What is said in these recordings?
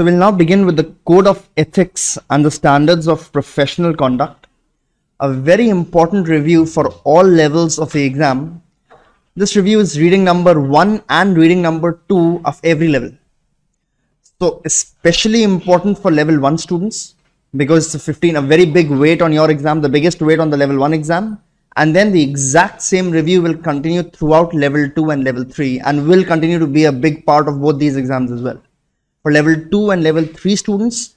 So we'll now begin with the code of ethics and the standards of professional conduct, a very important review for all levels of the exam. This review is reading number one and reading number two of every level. So especially important for level one students because it's a 15, a very big weight on your exam, the biggest weight on the level one exam. And then the exact same review will continue throughout level two and level three and will continue to be a big part of both these exams as well for level 2 and level 3 students,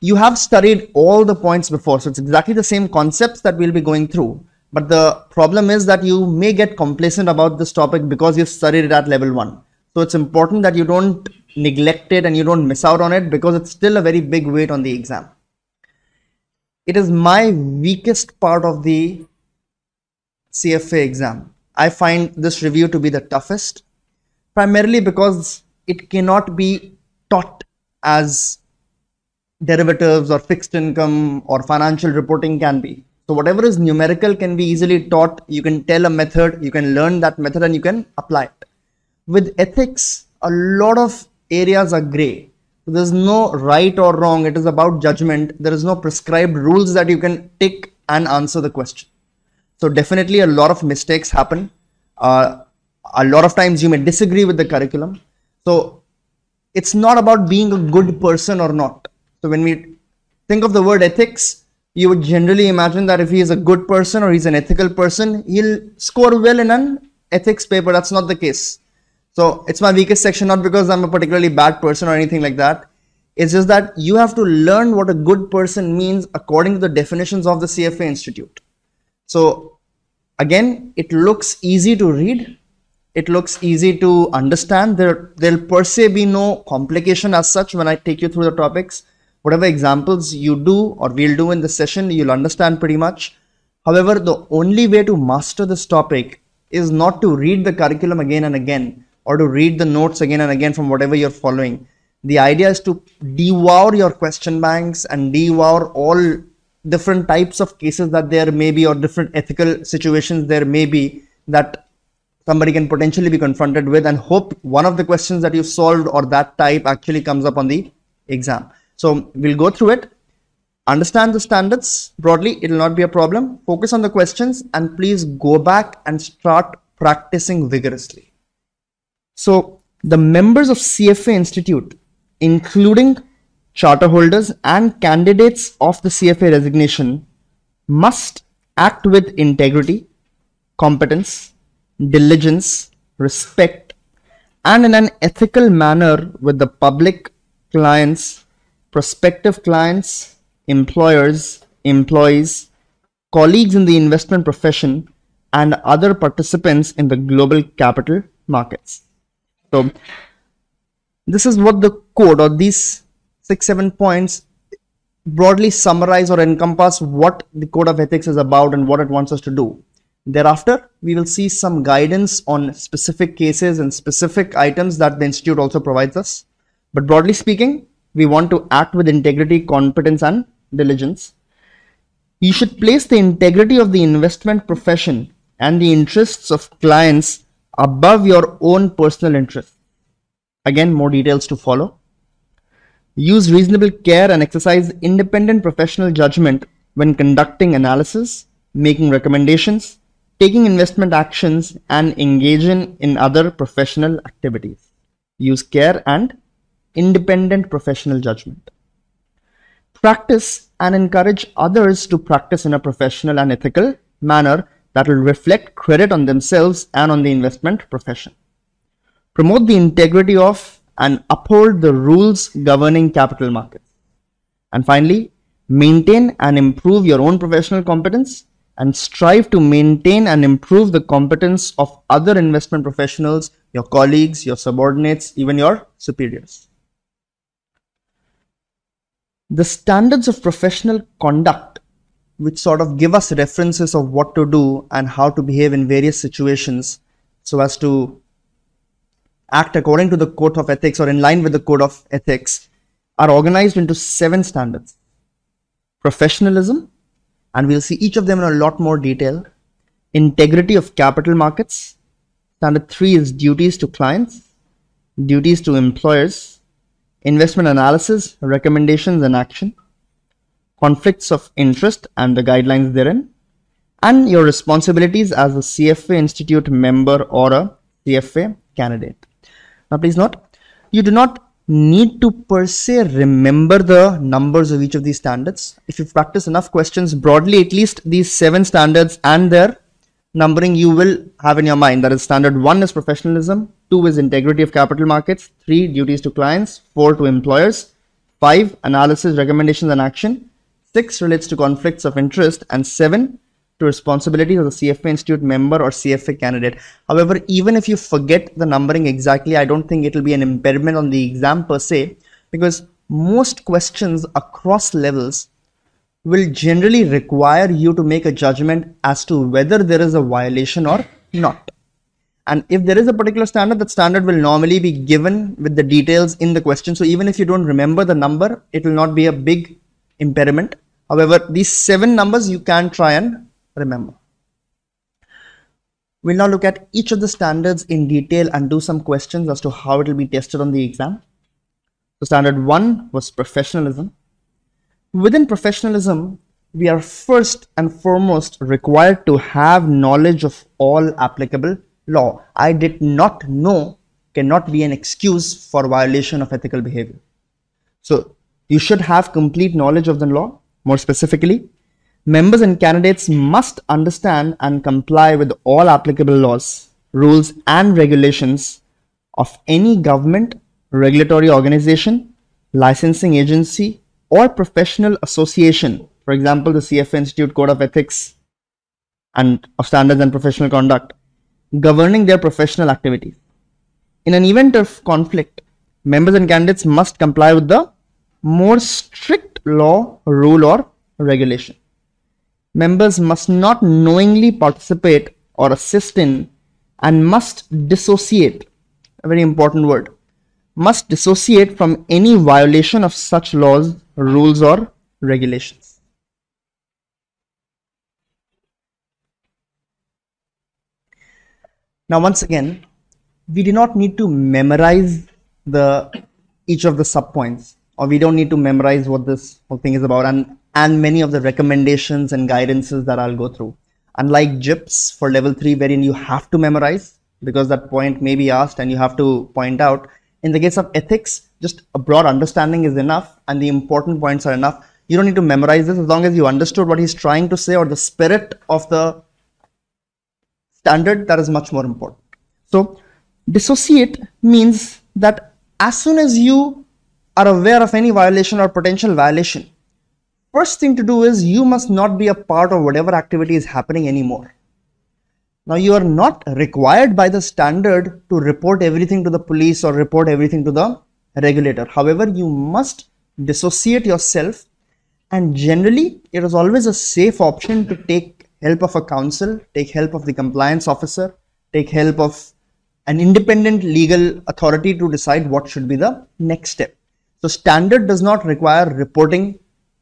you have studied all the points before. So it's exactly the same concepts that we'll be going through. But the problem is that you may get complacent about this topic because you've studied it at level 1. So it's important that you don't neglect it and you don't miss out on it because it's still a very big weight on the exam. It is my weakest part of the CFA exam. I find this review to be the toughest primarily because it cannot be taught as derivatives or fixed income or financial reporting can be. So whatever is numerical can be easily taught. You can tell a method, you can learn that method and you can apply it. With ethics, a lot of areas are gray. So there's no right or wrong. It is about judgment. There is no prescribed rules that you can take and answer the question. So definitely a lot of mistakes happen. Uh, a lot of times you may disagree with the curriculum. So it's not about being a good person or not. So when we think of the word ethics, you would generally imagine that if he is a good person or he's an ethical person, he'll score well in an ethics paper. That's not the case. So it's my weakest section, not because I'm a particularly bad person or anything like that. It's just that you have to learn what a good person means according to the definitions of the CFA Institute. So again, it looks easy to read, it looks easy to understand. There, there'll per se be no complication as such when I take you through the topics. Whatever examples you do or we'll do in the session, you'll understand pretty much. However, the only way to master this topic is not to read the curriculum again and again or to read the notes again and again from whatever you're following. The idea is to devour your question banks and devour all different types of cases that there may be or different ethical situations there may be that somebody can potentially be confronted with and hope one of the questions that you solved or that type actually comes up on the exam. So we'll go through it, understand the standards broadly, it will not be a problem. Focus on the questions and please go back and start practicing vigorously. So the members of CFA Institute, including charter holders and candidates of the CFA resignation must act with integrity, competence, diligence, respect, and in an ethical manner with the public, clients, prospective clients, employers, employees, colleagues in the investment profession, and other participants in the global capital markets. So this is what the code or these six, seven points broadly summarize or encompass what the code of ethics is about and what it wants us to do. Thereafter, we will see some guidance on specific cases and specific items that the institute also provides us. But broadly speaking, we want to act with integrity, competence and diligence. You should place the integrity of the investment profession and the interests of clients above your own personal interests. Again, more details to follow. Use reasonable care and exercise independent professional judgment when conducting analysis, making recommendations, taking investment actions and engaging in other professional activities. Use care and independent professional judgment. Practice and encourage others to practice in a professional and ethical manner that will reflect credit on themselves and on the investment profession. Promote the integrity of and uphold the rules governing capital markets. And finally, maintain and improve your own professional competence and strive to maintain and improve the competence of other investment professionals, your colleagues, your subordinates, even your superiors. The standards of professional conduct, which sort of give us references of what to do and how to behave in various situations so as to act according to the code of ethics or in line with the code of ethics, are organized into seven standards professionalism, and we'll see each of them in a lot more detail. Integrity of capital markets. Standard 3 is duties to clients, duties to employers, investment analysis, recommendations and action, conflicts of interest and the guidelines therein, and your responsibilities as a CFA Institute member or a CFA candidate. Now please note, you do not need to per se remember the numbers of each of these standards. If you practice enough questions broadly, at least these seven standards and their numbering you will have in your mind. That is standard one is professionalism, two is integrity of capital markets, three duties to clients, four to employers, five analysis, recommendations and action, six relates to conflicts of interest, and seven to responsibility of the CFA Institute member or CFA candidate. However, even if you forget the numbering exactly, I don't think it will be an impairment on the exam per se because most questions across levels will generally require you to make a judgment as to whether there is a violation or not. And if there is a particular standard, that standard will normally be given with the details in the question. So even if you don't remember the number, it will not be a big impairment. However, these seven numbers you can try and remember. We'll now look at each of the standards in detail and do some questions as to how it will be tested on the exam. So standard one was professionalism. Within professionalism, we are first and foremost required to have knowledge of all applicable law. I did not know cannot be an excuse for violation of ethical behavior. So you should have complete knowledge of the law, more specifically, members and candidates must understand and comply with all applicable laws, rules, and regulations of any government, regulatory organization, licensing agency, or professional association. For example, the CFA Institute Code of Ethics and of Standards and Professional Conduct governing their professional activities. In an event of conflict, members and candidates must comply with the more strict law, rule, or regulation members must not knowingly participate or assist in and must dissociate a very important word must dissociate from any violation of such laws rules or regulations now once again we do not need to memorize the each of the subpoints or we don't need to memorize what this whole thing is about and and many of the recommendations and guidances that I'll go through. Unlike GIPs for level three, wherein you have to memorize because that point may be asked and you have to point out. In the case of ethics, just a broad understanding is enough and the important points are enough. You don't need to memorize this as long as you understood what he's trying to say or the spirit of the standard that is much more important. So dissociate means that as soon as you are aware of any violation or potential violation, first thing to do is you must not be a part of whatever activity is happening anymore. Now, you are not required by the standard to report everything to the police or report everything to the regulator. However, you must dissociate yourself and generally it is always a safe option to take help of a counsel, take help of the compliance officer, take help of an independent legal authority to decide what should be the next step. So standard does not require reporting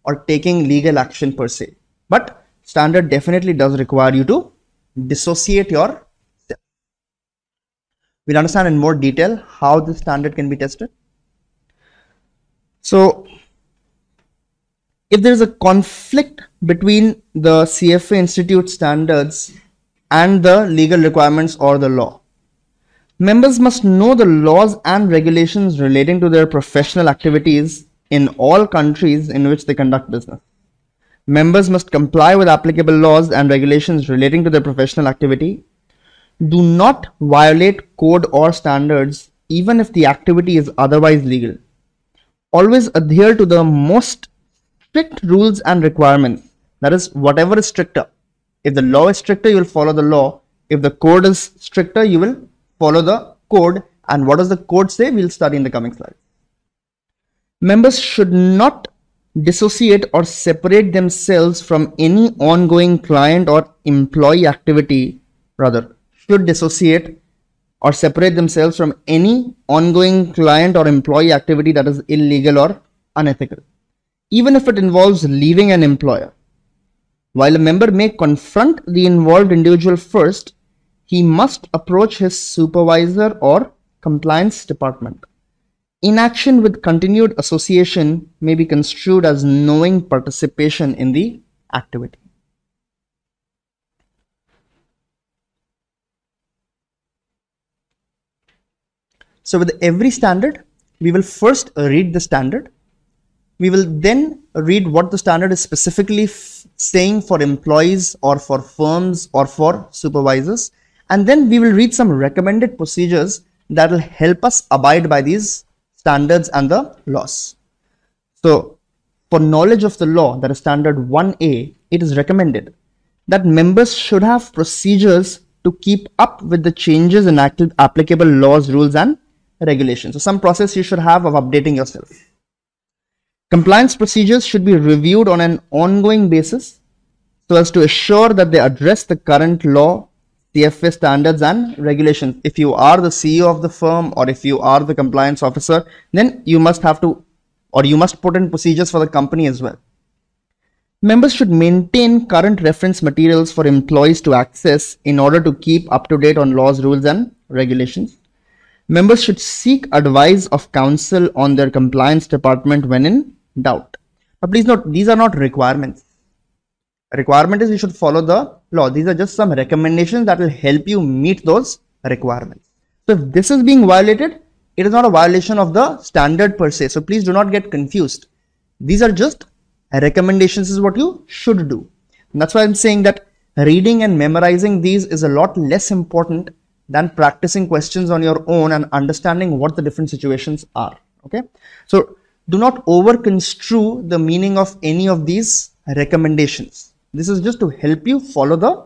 or taking legal action per se. But standard definitely does require you to dissociate your We'll understand in more detail how the standard can be tested. So if there is a conflict between the CFA Institute standards and the legal requirements or the law, members must know the laws and regulations relating to their professional activities in all countries in which they conduct business. Members must comply with applicable laws and regulations relating to their professional activity. Do not violate code or standards even if the activity is otherwise legal. Always adhere to the most strict rules and requirements. That is, whatever is stricter. If the law is stricter, you will follow the law. If the code is stricter, you will follow the code. And what does the code say? We'll study in the coming slide. Members should not dissociate or separate themselves from any ongoing client or employee activity rather should dissociate or separate themselves from any ongoing client or employee activity that is illegal or unethical even if it involves leaving an employer while a member may confront the involved individual first he must approach his supervisor or compliance department Inaction with continued association may be construed as knowing participation in the activity. So with every standard, we will first read the standard. We will then read what the standard is specifically saying for employees or for firms or for supervisors. And then we will read some recommended procedures that will help us abide by these standards and the laws. So for knowledge of the law, that is standard 1A, it is recommended that members should have procedures to keep up with the changes in applicable laws, rules and regulations. So some process you should have of updating yourself. Compliance procedures should be reviewed on an ongoing basis so as to assure that they address the current law TFA standards and regulations. If you are the CEO of the firm or if you are the compliance officer, then you must have to or you must put in procedures for the company as well. Members should maintain current reference materials for employees to access in order to keep up to date on laws, rules and regulations. Members should seek advice of counsel on their compliance department when in doubt. But please note, these are not requirements. A requirement is you should follow the law. These are just some recommendations that will help you meet those requirements. So if this is being violated, it is not a violation of the standard per se. So please do not get confused. These are just recommendations is what you should do. And that's why I'm saying that reading and memorizing these is a lot less important than practicing questions on your own and understanding what the different situations are. Okay. So do not over construe the meaning of any of these recommendations this is just to help you follow the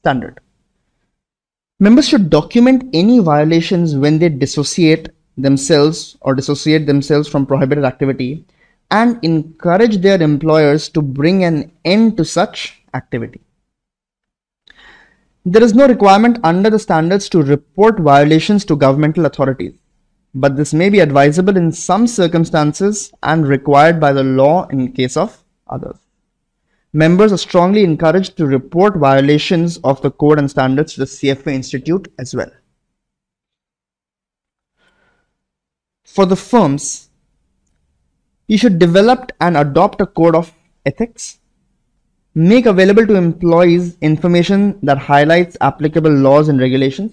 standard. Members should document any violations when they dissociate themselves or dissociate themselves from prohibited activity and encourage their employers to bring an end to such activity. There is no requirement under the standards to report violations to governmental authorities, but this may be advisable in some circumstances and required by the law in case of others. Members are strongly encouraged to report violations of the code and standards to the CFA Institute as well. For the firms, you should develop and adopt a code of ethics. Make available to employees information that highlights applicable laws and regulations.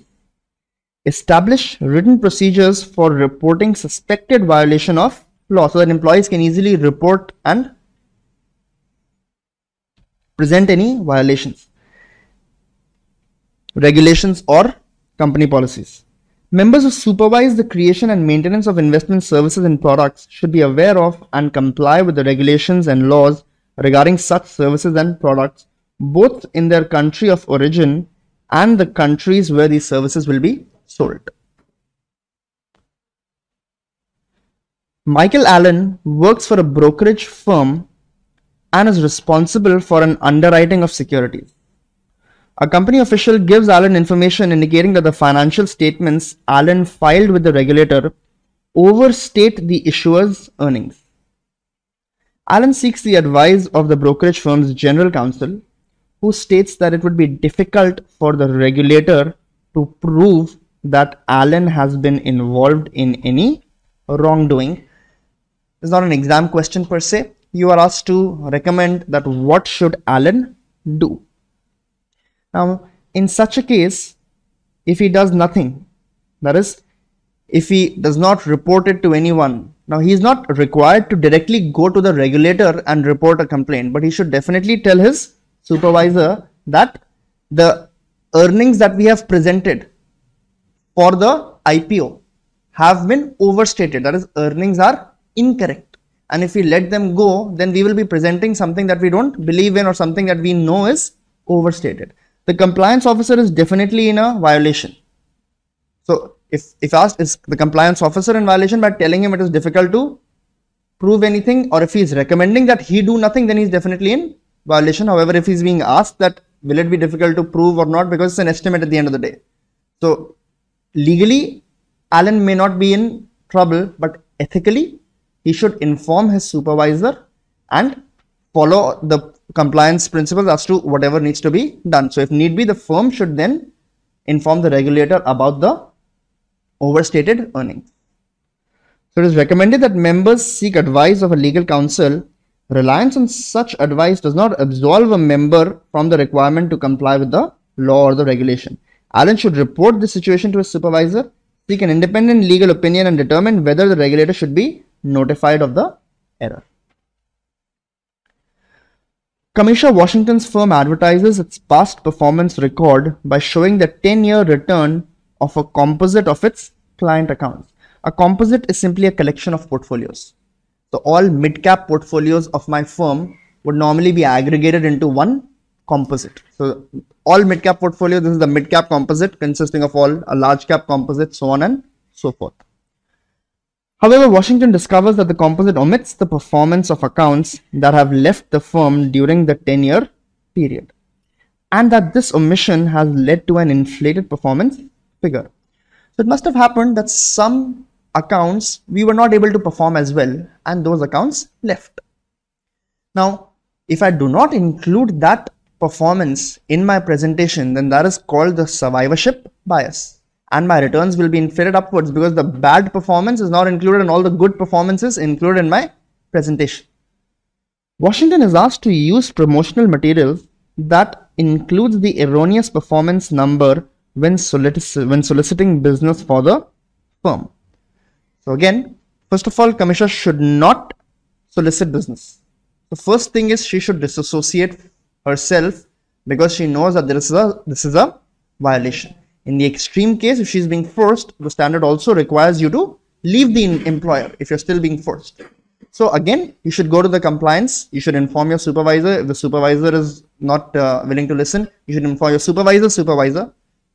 Establish written procedures for reporting suspected violation of law so that employees can easily report and present any violations, regulations or company policies. Members who supervise the creation and maintenance of investment services and products should be aware of and comply with the regulations and laws regarding such services and products both in their country of origin and the countries where these services will be sold. Michael Allen works for a brokerage firm and is responsible for an underwriting of securities. A company official gives Allen information indicating that the financial statements Allen filed with the regulator overstate the issuer's earnings. Allen seeks the advice of the brokerage firm's general counsel, who states that it would be difficult for the regulator to prove that Allen has been involved in any wrongdoing. It's not an exam question per se, you are asked to recommend that what should Alan do. Now, in such a case, if he does nothing, that is, if he does not report it to anyone, now he is not required to directly go to the regulator and report a complaint, but he should definitely tell his supervisor that the earnings that we have presented for the IPO have been overstated, that is, earnings are incorrect and if we let them go then we will be presenting something that we don't believe in or something that we know is overstated the compliance officer is definitely in a violation so if if asked is the compliance officer in violation by telling him it is difficult to prove anything or if he is recommending that he do nothing then he is definitely in violation however if he is being asked that will it be difficult to prove or not because it's an estimate at the end of the day so legally alan may not be in trouble but ethically he should inform his supervisor and follow the compliance principles as to whatever needs to be done. So if need be, the firm should then inform the regulator about the overstated earnings. So it is recommended that members seek advice of a legal counsel. Reliance on such advice does not absolve a member from the requirement to comply with the law or the regulation. Allen should report the situation to his supervisor, seek an independent legal opinion and determine whether the regulator should be notified of the error. Kamisha Washington's firm advertises its past performance record by showing the 10-year return of a composite of its client accounts. A composite is simply a collection of portfolios. So all mid-cap portfolios of my firm would normally be aggregated into one composite. So all mid-cap portfolios. this is the mid-cap composite consisting of all a large cap composite, so on and so forth. However, Washington discovers that the composite omits the performance of accounts that have left the firm during the 10 year period, and that this omission has led to an inflated performance figure. So, it must have happened that some accounts we were not able to perform as well, and those accounts left. Now, if I do not include that performance in my presentation, then that is called the survivorship bias and my returns will be inflated upwards because the bad performance is not included and all the good performances included in my presentation. Washington is asked to use promotional material that includes the erroneous performance number when, when soliciting business for the firm. So again, first of all, commissioner should not solicit business. The first thing is she should disassociate herself because she knows that is a, this is a violation. In the extreme case, if she's being forced, the standard also requires you to leave the employer if you're still being forced. So again, you should go to the compliance. You should inform your supervisor. If the supervisor is not uh, willing to listen, you should inform your supervisor, supervisor.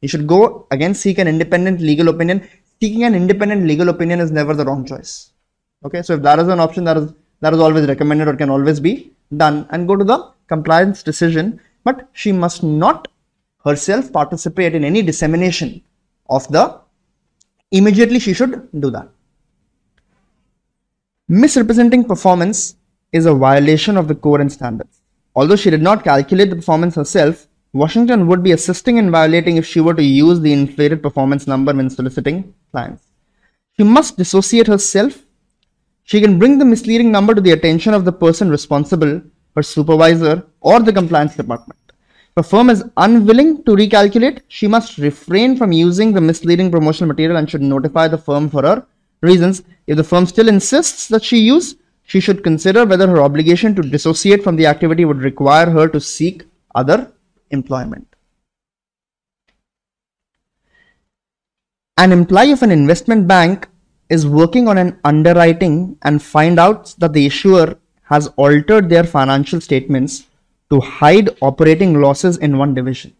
You should go again, seek an independent legal opinion. Seeking an independent legal opinion is never the wrong choice. Okay, so if that is an option that is that is always recommended or can always be done and go to the compliance decision, but she must not herself participate in any dissemination of the immediately she should do that misrepresenting performance is a violation of the core and standards although she did not calculate the performance herself washington would be assisting in violating if she were to use the inflated performance number when soliciting clients she must dissociate herself she can bring the misleading number to the attention of the person responsible her supervisor or the compliance department if a firm is unwilling to recalculate, she must refrain from using the misleading promotional material and should notify the firm for her reasons. If the firm still insists that she use, she should consider whether her obligation to dissociate from the activity would require her to seek other employment. An employee of an investment bank is working on an underwriting and find out that the issuer has altered their financial statements to hide operating losses in one division.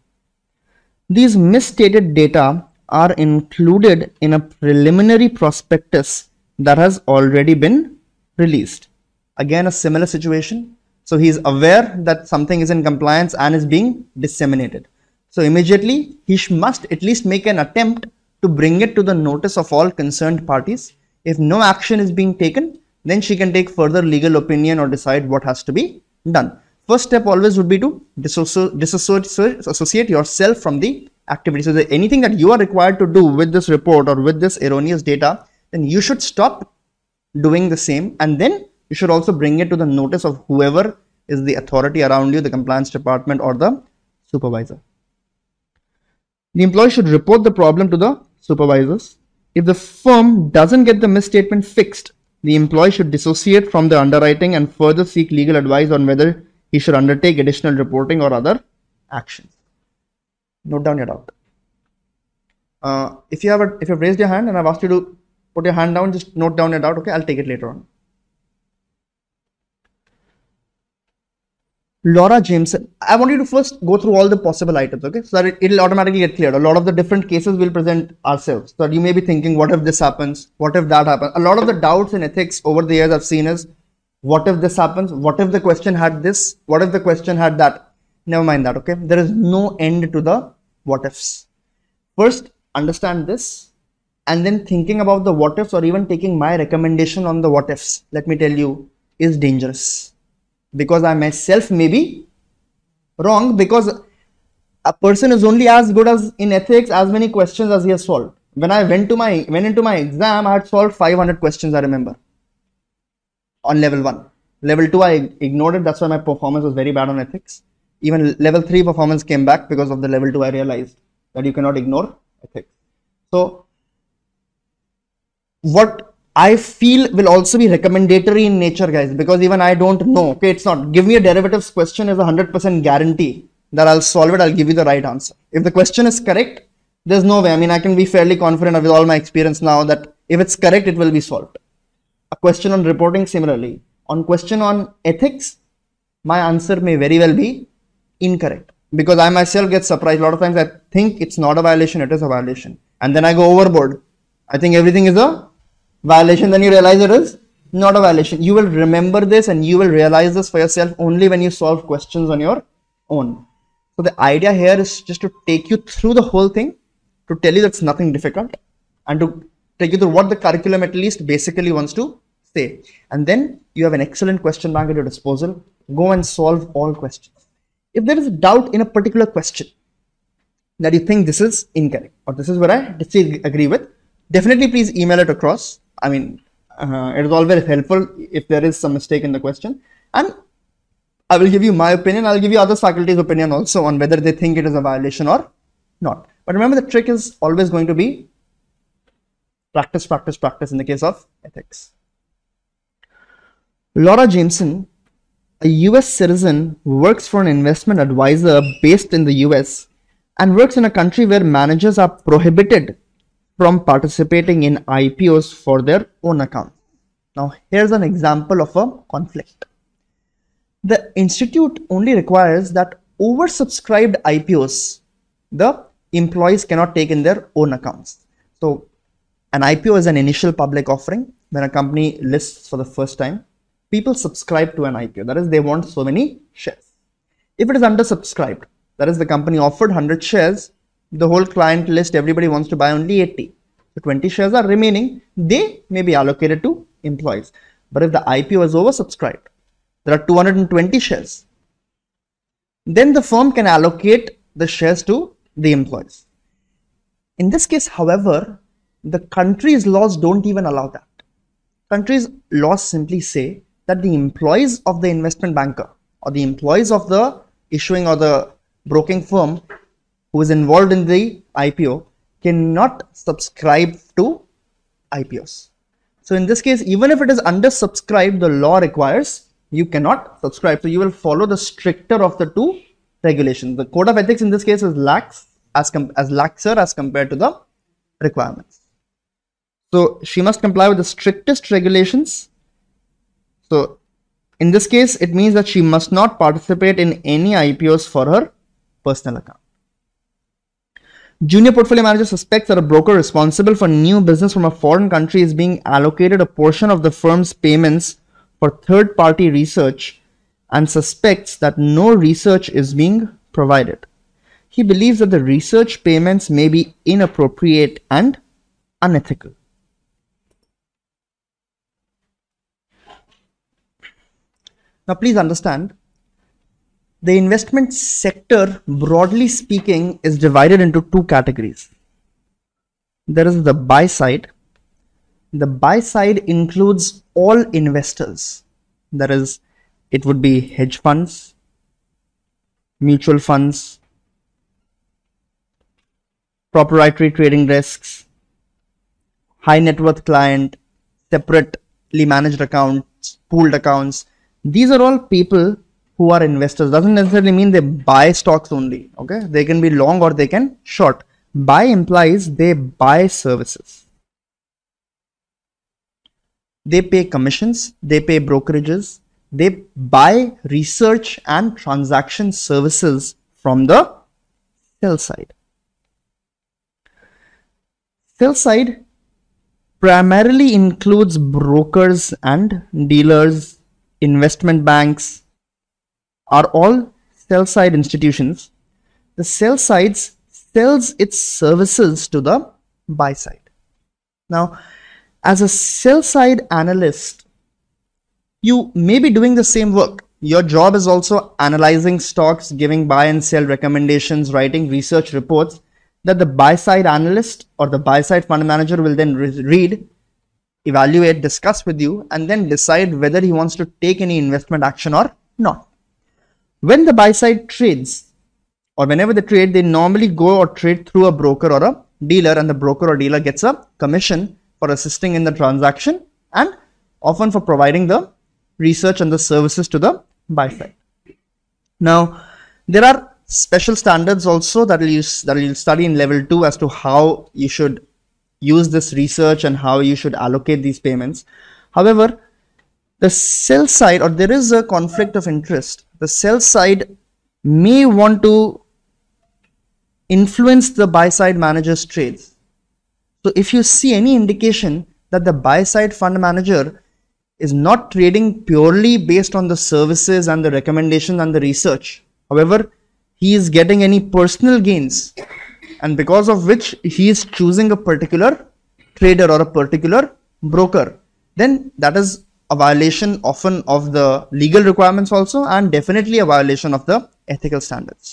These misstated data are included in a preliminary prospectus that has already been released. Again, a similar situation. So he is aware that something is in compliance and is being disseminated. So immediately he must at least make an attempt to bring it to the notice of all concerned parties. If no action is being taken, then she can take further legal opinion or decide what has to be done. First step always would be to disassociate yourself from the activity. So anything that you are required to do with this report or with this erroneous data, then you should stop doing the same and then you should also bring it to the notice of whoever is the authority around you, the compliance department or the supervisor. The employee should report the problem to the supervisors. If the firm doesn't get the misstatement fixed, the employee should dissociate from the underwriting and further seek legal advice on whether he should undertake additional reporting or other actions. Note down your doubt. Uh, if you have a, if you've raised your hand and I've asked you to put your hand down, just note down your doubt. Okay, I'll take it later on. Laura Jameson. I want you to first go through all the possible items, okay? So that it, will automatically get cleared. A lot of the different cases will present ourselves. So you may be thinking, what if this happens? What if that happens? A lot of the doubts in ethics over the years I've seen is what if this happens what if the question had this what if the question had that never mind that okay there is no end to the what ifs first understand this and then thinking about the what ifs or even taking my recommendation on the what ifs let me tell you is dangerous because i myself may be wrong because a person is only as good as in ethics as many questions as he has solved when i went to my went into my exam i had solved 500 questions i remember on level one. Level two, I ignored it. That's why my performance was very bad on ethics. Even level three performance came back because of the level two. I realized that you cannot ignore ethics. So, what I feel will also be recommendatory in nature, guys, because even I don't know. Okay, it's not. Give me a derivatives question is a 100% guarantee that I'll solve it. I'll give you the right answer. If the question is correct, there's no way. I mean, I can be fairly confident with all my experience now that if it's correct, it will be solved a question on reporting similarly on question on ethics my answer may very well be incorrect because i myself get surprised a lot of times i think it's not a violation it is a violation and then i go overboard i think everything is a violation then you realize it is not a violation you will remember this and you will realize this for yourself only when you solve questions on your own so the idea here is just to take you through the whole thing to tell you that's nothing difficult and to take you through what the curriculum at least basically wants to stay. And then you have an excellent question bank at your disposal. Go and solve all questions. If there is a doubt in a particular question that you think this is incorrect or this is where I disagree with, definitely please email it across. I mean, uh, it is always helpful if there is some mistake in the question. And I will give you my opinion. I'll give you other faculty's opinion also on whether they think it is a violation or not. But remember, the trick is always going to be practice, practice, practice in the case of ethics. Laura Jameson, a US citizen, works for an investment advisor based in the US and works in a country where managers are prohibited from participating in IPOs for their own account. Now, here's an example of a conflict. The institute only requires that oversubscribed IPOs the employees cannot take in their own accounts. So, an IPO is an initial public offering when a company lists for the first time people subscribe to an IPO. That is, they want so many shares. If it is undersubscribed, that is, the company offered 100 shares, the whole client list, everybody wants to buy only 80. The 20 shares are remaining. They may be allocated to employees. But if the IPO is oversubscribed, there are 220 shares. Then the firm can allocate the shares to the employees. In this case, however, the country's laws don't even allow that. Country's laws simply say that the employees of the investment banker or the employees of the issuing or the broking firm who is involved in the IPO cannot subscribe to IPOs. So in this case, even if it is undersubscribed, the law requires you cannot subscribe. So you will follow the stricter of the two regulations. The code of ethics in this case is lax as, as laxer as compared to the requirements. So she must comply with the strictest regulations so in this case, it means that she must not participate in any IPOs for her personal account. Junior portfolio manager suspects that a broker responsible for new business from a foreign country is being allocated a portion of the firm's payments for third party research and suspects that no research is being provided. He believes that the research payments may be inappropriate and unethical. Now please understand, the investment sector, broadly speaking, is divided into two categories. There is the buy side. The buy side includes all investors. That is, it would be hedge funds, mutual funds, proprietary trading desks, high net worth client, separately managed accounts, pooled accounts, these are all people who are investors doesn't necessarily mean they buy stocks only okay they can be long or they can short buy implies they buy services they pay commissions they pay brokerages they buy research and transaction services from the sell side sell side primarily includes brokers and dealers investment banks are all sell side institutions. The sell side sells its services to the buy side. Now, as a sell side analyst, you may be doing the same work. Your job is also analyzing stocks, giving buy and sell recommendations, writing research reports that the buy side analyst or the buy side fund manager will then read evaluate, discuss with you, and then decide whether he wants to take any investment action or not. When the buy side trades, or whenever they trade, they normally go or trade through a broker or a dealer, and the broker or dealer gets a commission for assisting in the transaction and often for providing the research and the services to the buy side. Now, there are special standards also that you'll, that you'll study in level 2 as to how you should use this research and how you should allocate these payments. However, the sell side or there is a conflict of interest. The sell side may want to influence the buy side manager's trades. So if you see any indication that the buy side fund manager is not trading purely based on the services and the recommendations and the research. However, he is getting any personal gains and because of which he is choosing a particular trader or a particular broker then that is a violation often of the legal requirements also and definitely a violation of the ethical standards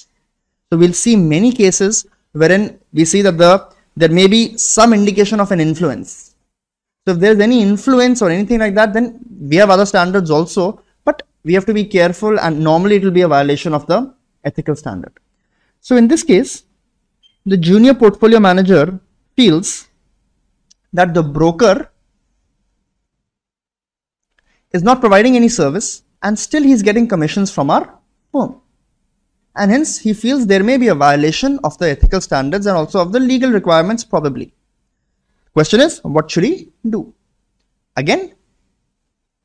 so we'll see many cases wherein we see that the there may be some indication of an influence so if there's any influence or anything like that then we have other standards also but we have to be careful and normally it will be a violation of the ethical standard so in this case the junior portfolio manager feels that the broker is not providing any service and still he's getting commissions from our firm. And hence he feels there may be a violation of the ethical standards and also of the legal requirements probably. Question is, what should he do? Again,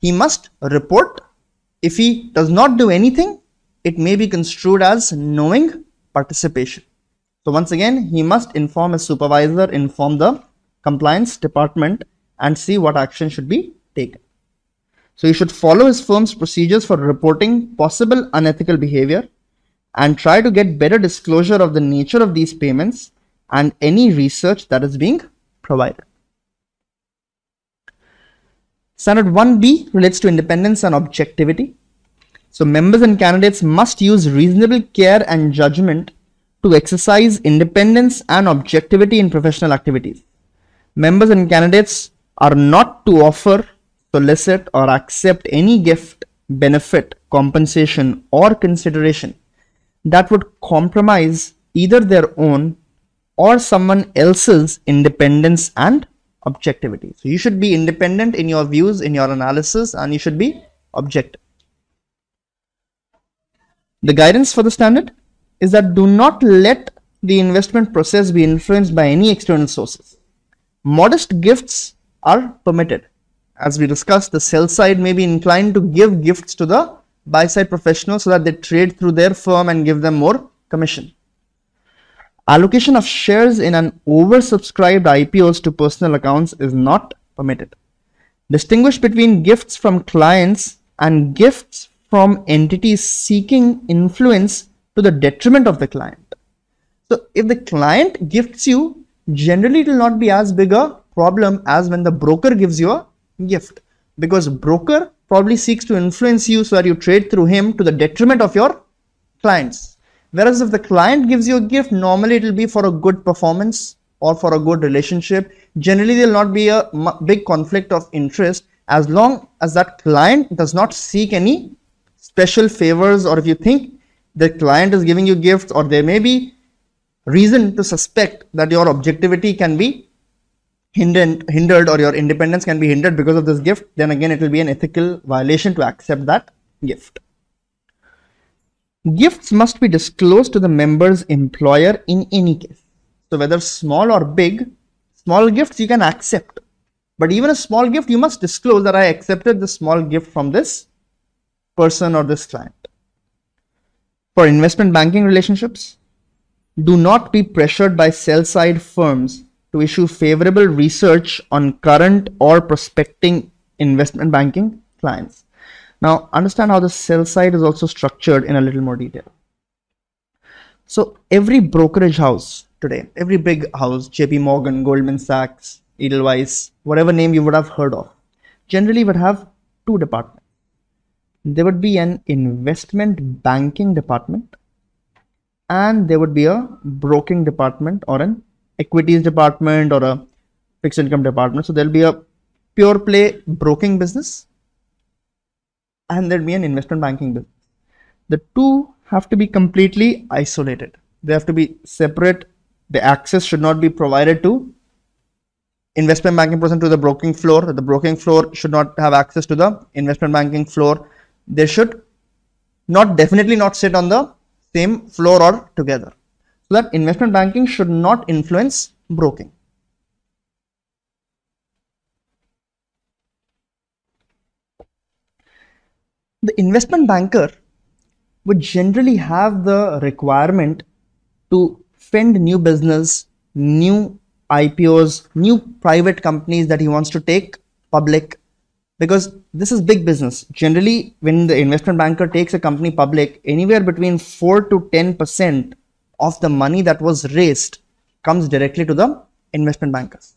he must report. If he does not do anything, it may be construed as knowing participation. So once again, he must inform his supervisor, inform the compliance department and see what action should be taken. So he should follow his firm's procedures for reporting possible unethical behavior and try to get better disclosure of the nature of these payments and any research that is being provided. Standard 1B relates to independence and objectivity. So members and candidates must use reasonable care and judgment to exercise independence and objectivity in professional activities. Members and candidates are not to offer, solicit or accept any gift, benefit, compensation or consideration that would compromise either their own or someone else's independence and objectivity. So you should be independent in your views, in your analysis and you should be objective. The guidance for the standard is that do not let the investment process be influenced by any external sources. Modest gifts are permitted. As we discussed, the sell side may be inclined to give gifts to the buy side professionals so that they trade through their firm and give them more commission. Allocation of shares in an oversubscribed IPOs to personal accounts is not permitted. Distinguish between gifts from clients and gifts from entities seeking influence to the detriment of the client. So if the client gifts you, generally it will not be as big a problem as when the broker gives you a gift because broker probably seeks to influence you so that you trade through him to the detriment of your clients. Whereas if the client gives you a gift, normally it will be for a good performance or for a good relationship. Generally, there will not be a big conflict of interest as long as that client does not seek any special favors or if you think the client is giving you gifts or there may be reason to suspect that your objectivity can be hindered, hindered or your independence can be hindered because of this gift, then again it will be an ethical violation to accept that gift. Gifts must be disclosed to the member's employer in any case. So whether small or big, small gifts you can accept. But even a small gift, you must disclose that I accepted the small gift from this person or this client. For investment banking relationships, do not be pressured by sell side firms to issue favorable research on current or prospecting investment banking clients. Now, understand how the sell side is also structured in a little more detail. So, every brokerage house today, every big house, JP Morgan, Goldman Sachs, Edelweiss, whatever name you would have heard of, generally would have two departments there would be an investment banking department and there would be a broking department or an equities department or a fixed income department so there'll be a pure play broking business and there would be an investment banking business the two have to be completely isolated they have to be separate the access should not be provided to investment banking person to the broking floor the broking floor should not have access to the investment banking floor they should not definitely not sit on the same floor or together. So that investment banking should not influence broking. The investment banker would generally have the requirement to fund new business, new IPOs, new private companies that he wants to take public because this is big business. Generally, when the investment banker takes a company public, anywhere between 4 to 10% of the money that was raised comes directly to the investment bankers.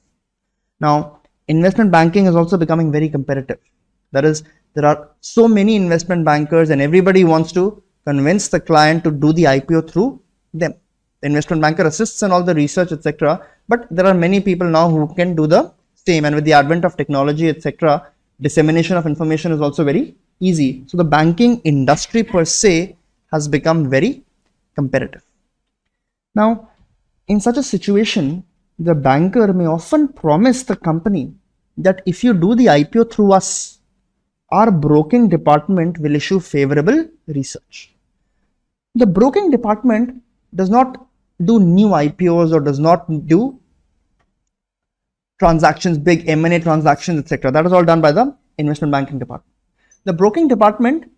Now, investment banking is also becoming very competitive. That is, there are so many investment bankers, and everybody wants to convince the client to do the IPO through them. The investment banker assists in all the research, etc. But there are many people now who can do the same, and with the advent of technology, etc., dissemination of information is also very easy. So the banking industry per se has become very competitive. Now, in such a situation, the banker may often promise the company that if you do the IPO through us, our broking department will issue favorable research. The broking department does not do new IPOs or does not do transactions, big M&A transactions, etc. That is all done by the investment banking department. The broking department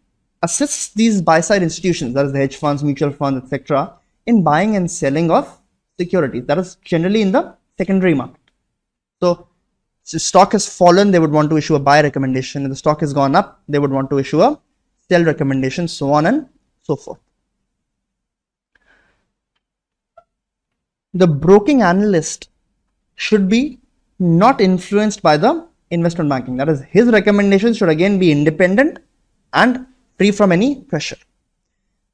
assists these buy-side institutions, that is the hedge funds, mutual funds, etc., in buying and selling of securities. That is generally in the secondary market. So, so stock has fallen, they would want to issue a buy recommendation. If the stock has gone up, they would want to issue a sell recommendation, so on and so forth. The broking analyst should be not influenced by the investment banking. That is, his recommendations should again be independent and free from any pressure.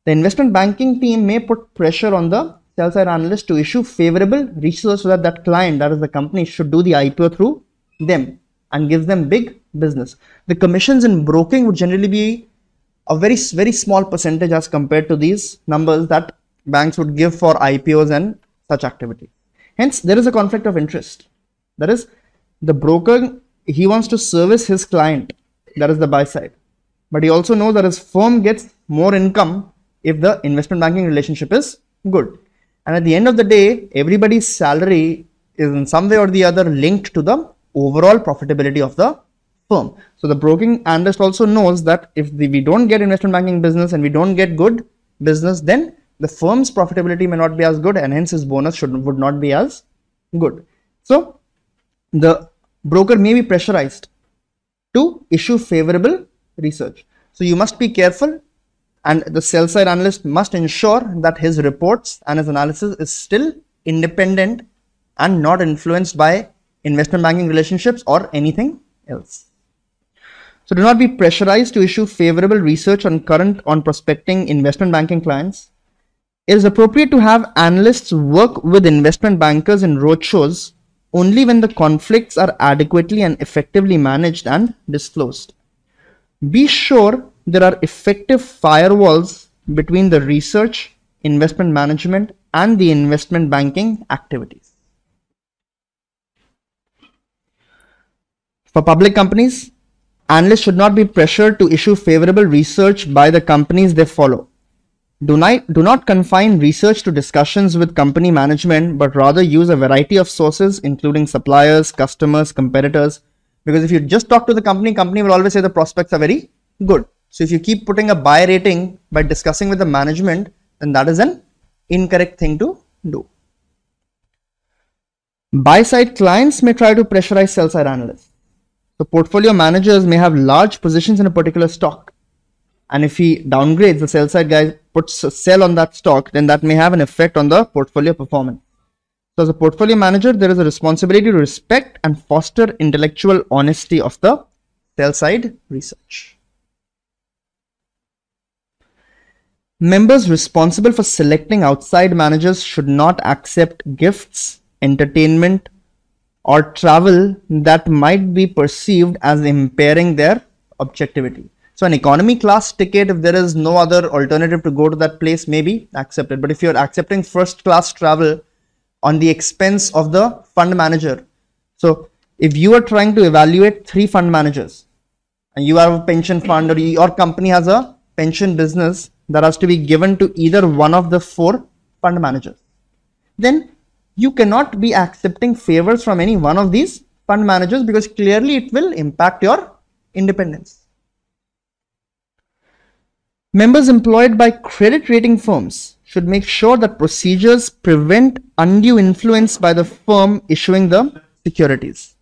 The investment banking team may put pressure on the sell side analyst to issue favorable research so that that client, that is the company, should do the IPO through them and give them big business. The commissions in broking would generally be a very, very small percentage as compared to these numbers that banks would give for IPOs and such activity. Hence, there is a conflict of interest. That is, the broker he wants to service his client, that is the buy side. But he also knows that his firm gets more income if the investment banking relationship is good. And at the end of the day, everybody's salary is in some way or the other linked to the overall profitability of the firm. So the broking analyst also knows that if the, we don't get investment banking business and we don't get good business, then the firm's profitability may not be as good and hence his bonus should would not be as good. So the broker may be pressurized to issue favorable research. So you must be careful and the sell side analyst must ensure that his reports and his analysis is still independent and not influenced by investment banking relationships or anything else. So do not be pressurized to issue favorable research on current on prospecting investment banking clients. It is appropriate to have analysts work with investment bankers in roadshows only when the conflicts are adequately and effectively managed and disclosed. Be sure there are effective firewalls between the research, investment management, and the investment banking activities. For public companies, analysts should not be pressured to issue favorable research by the companies they follow do not, do not confine research to discussions with company management, but rather use a variety of sources, including suppliers, customers, competitors. Because if you just talk to the company, company will always say the prospects are very good. So if you keep putting a buy rating by discussing with the management, then that is an incorrect thing to do. Buy side clients may try to pressurize sell side analysts. So portfolio managers may have large positions in a particular stock and if he downgrades the sell side guy puts a sell on that stock then that may have an effect on the portfolio performance so as a portfolio manager there is a responsibility to respect and foster intellectual honesty of the sell side research members responsible for selecting outside managers should not accept gifts entertainment or travel that might be perceived as impairing their objectivity so an economy class ticket, if there is no other alternative to go to that place, maybe accepted. But if you're accepting first class travel on the expense of the fund manager, so if you are trying to evaluate three fund managers and you have a pension fund or your company has a pension business that has to be given to either one of the four fund managers, then you cannot be accepting favors from any one of these fund managers because clearly it will impact your independence. Members employed by credit rating firms should make sure that procedures prevent undue influence by the firm issuing the securities.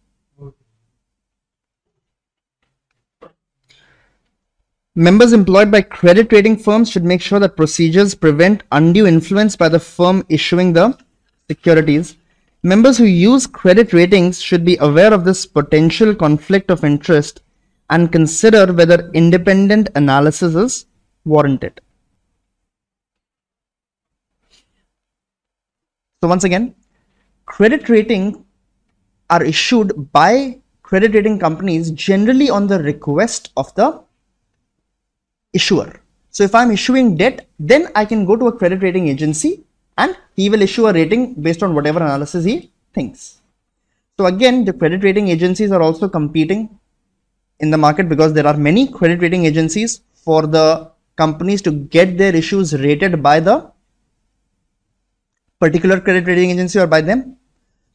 Members employed by credit rating firms should make sure that procedures prevent undue influence by the firm issuing the securities. Members who use credit ratings should be aware of this potential conflict of interest and consider whether independent analysis is warranted. So once again, credit rating are issued by credit rating companies generally on the request of the issuer. So if I'm issuing debt, then I can go to a credit rating agency and he will issue a rating based on whatever analysis he thinks. So again, the credit rating agencies are also competing in the market because there are many credit rating agencies for the companies to get their issues rated by the particular credit rating agency or by them.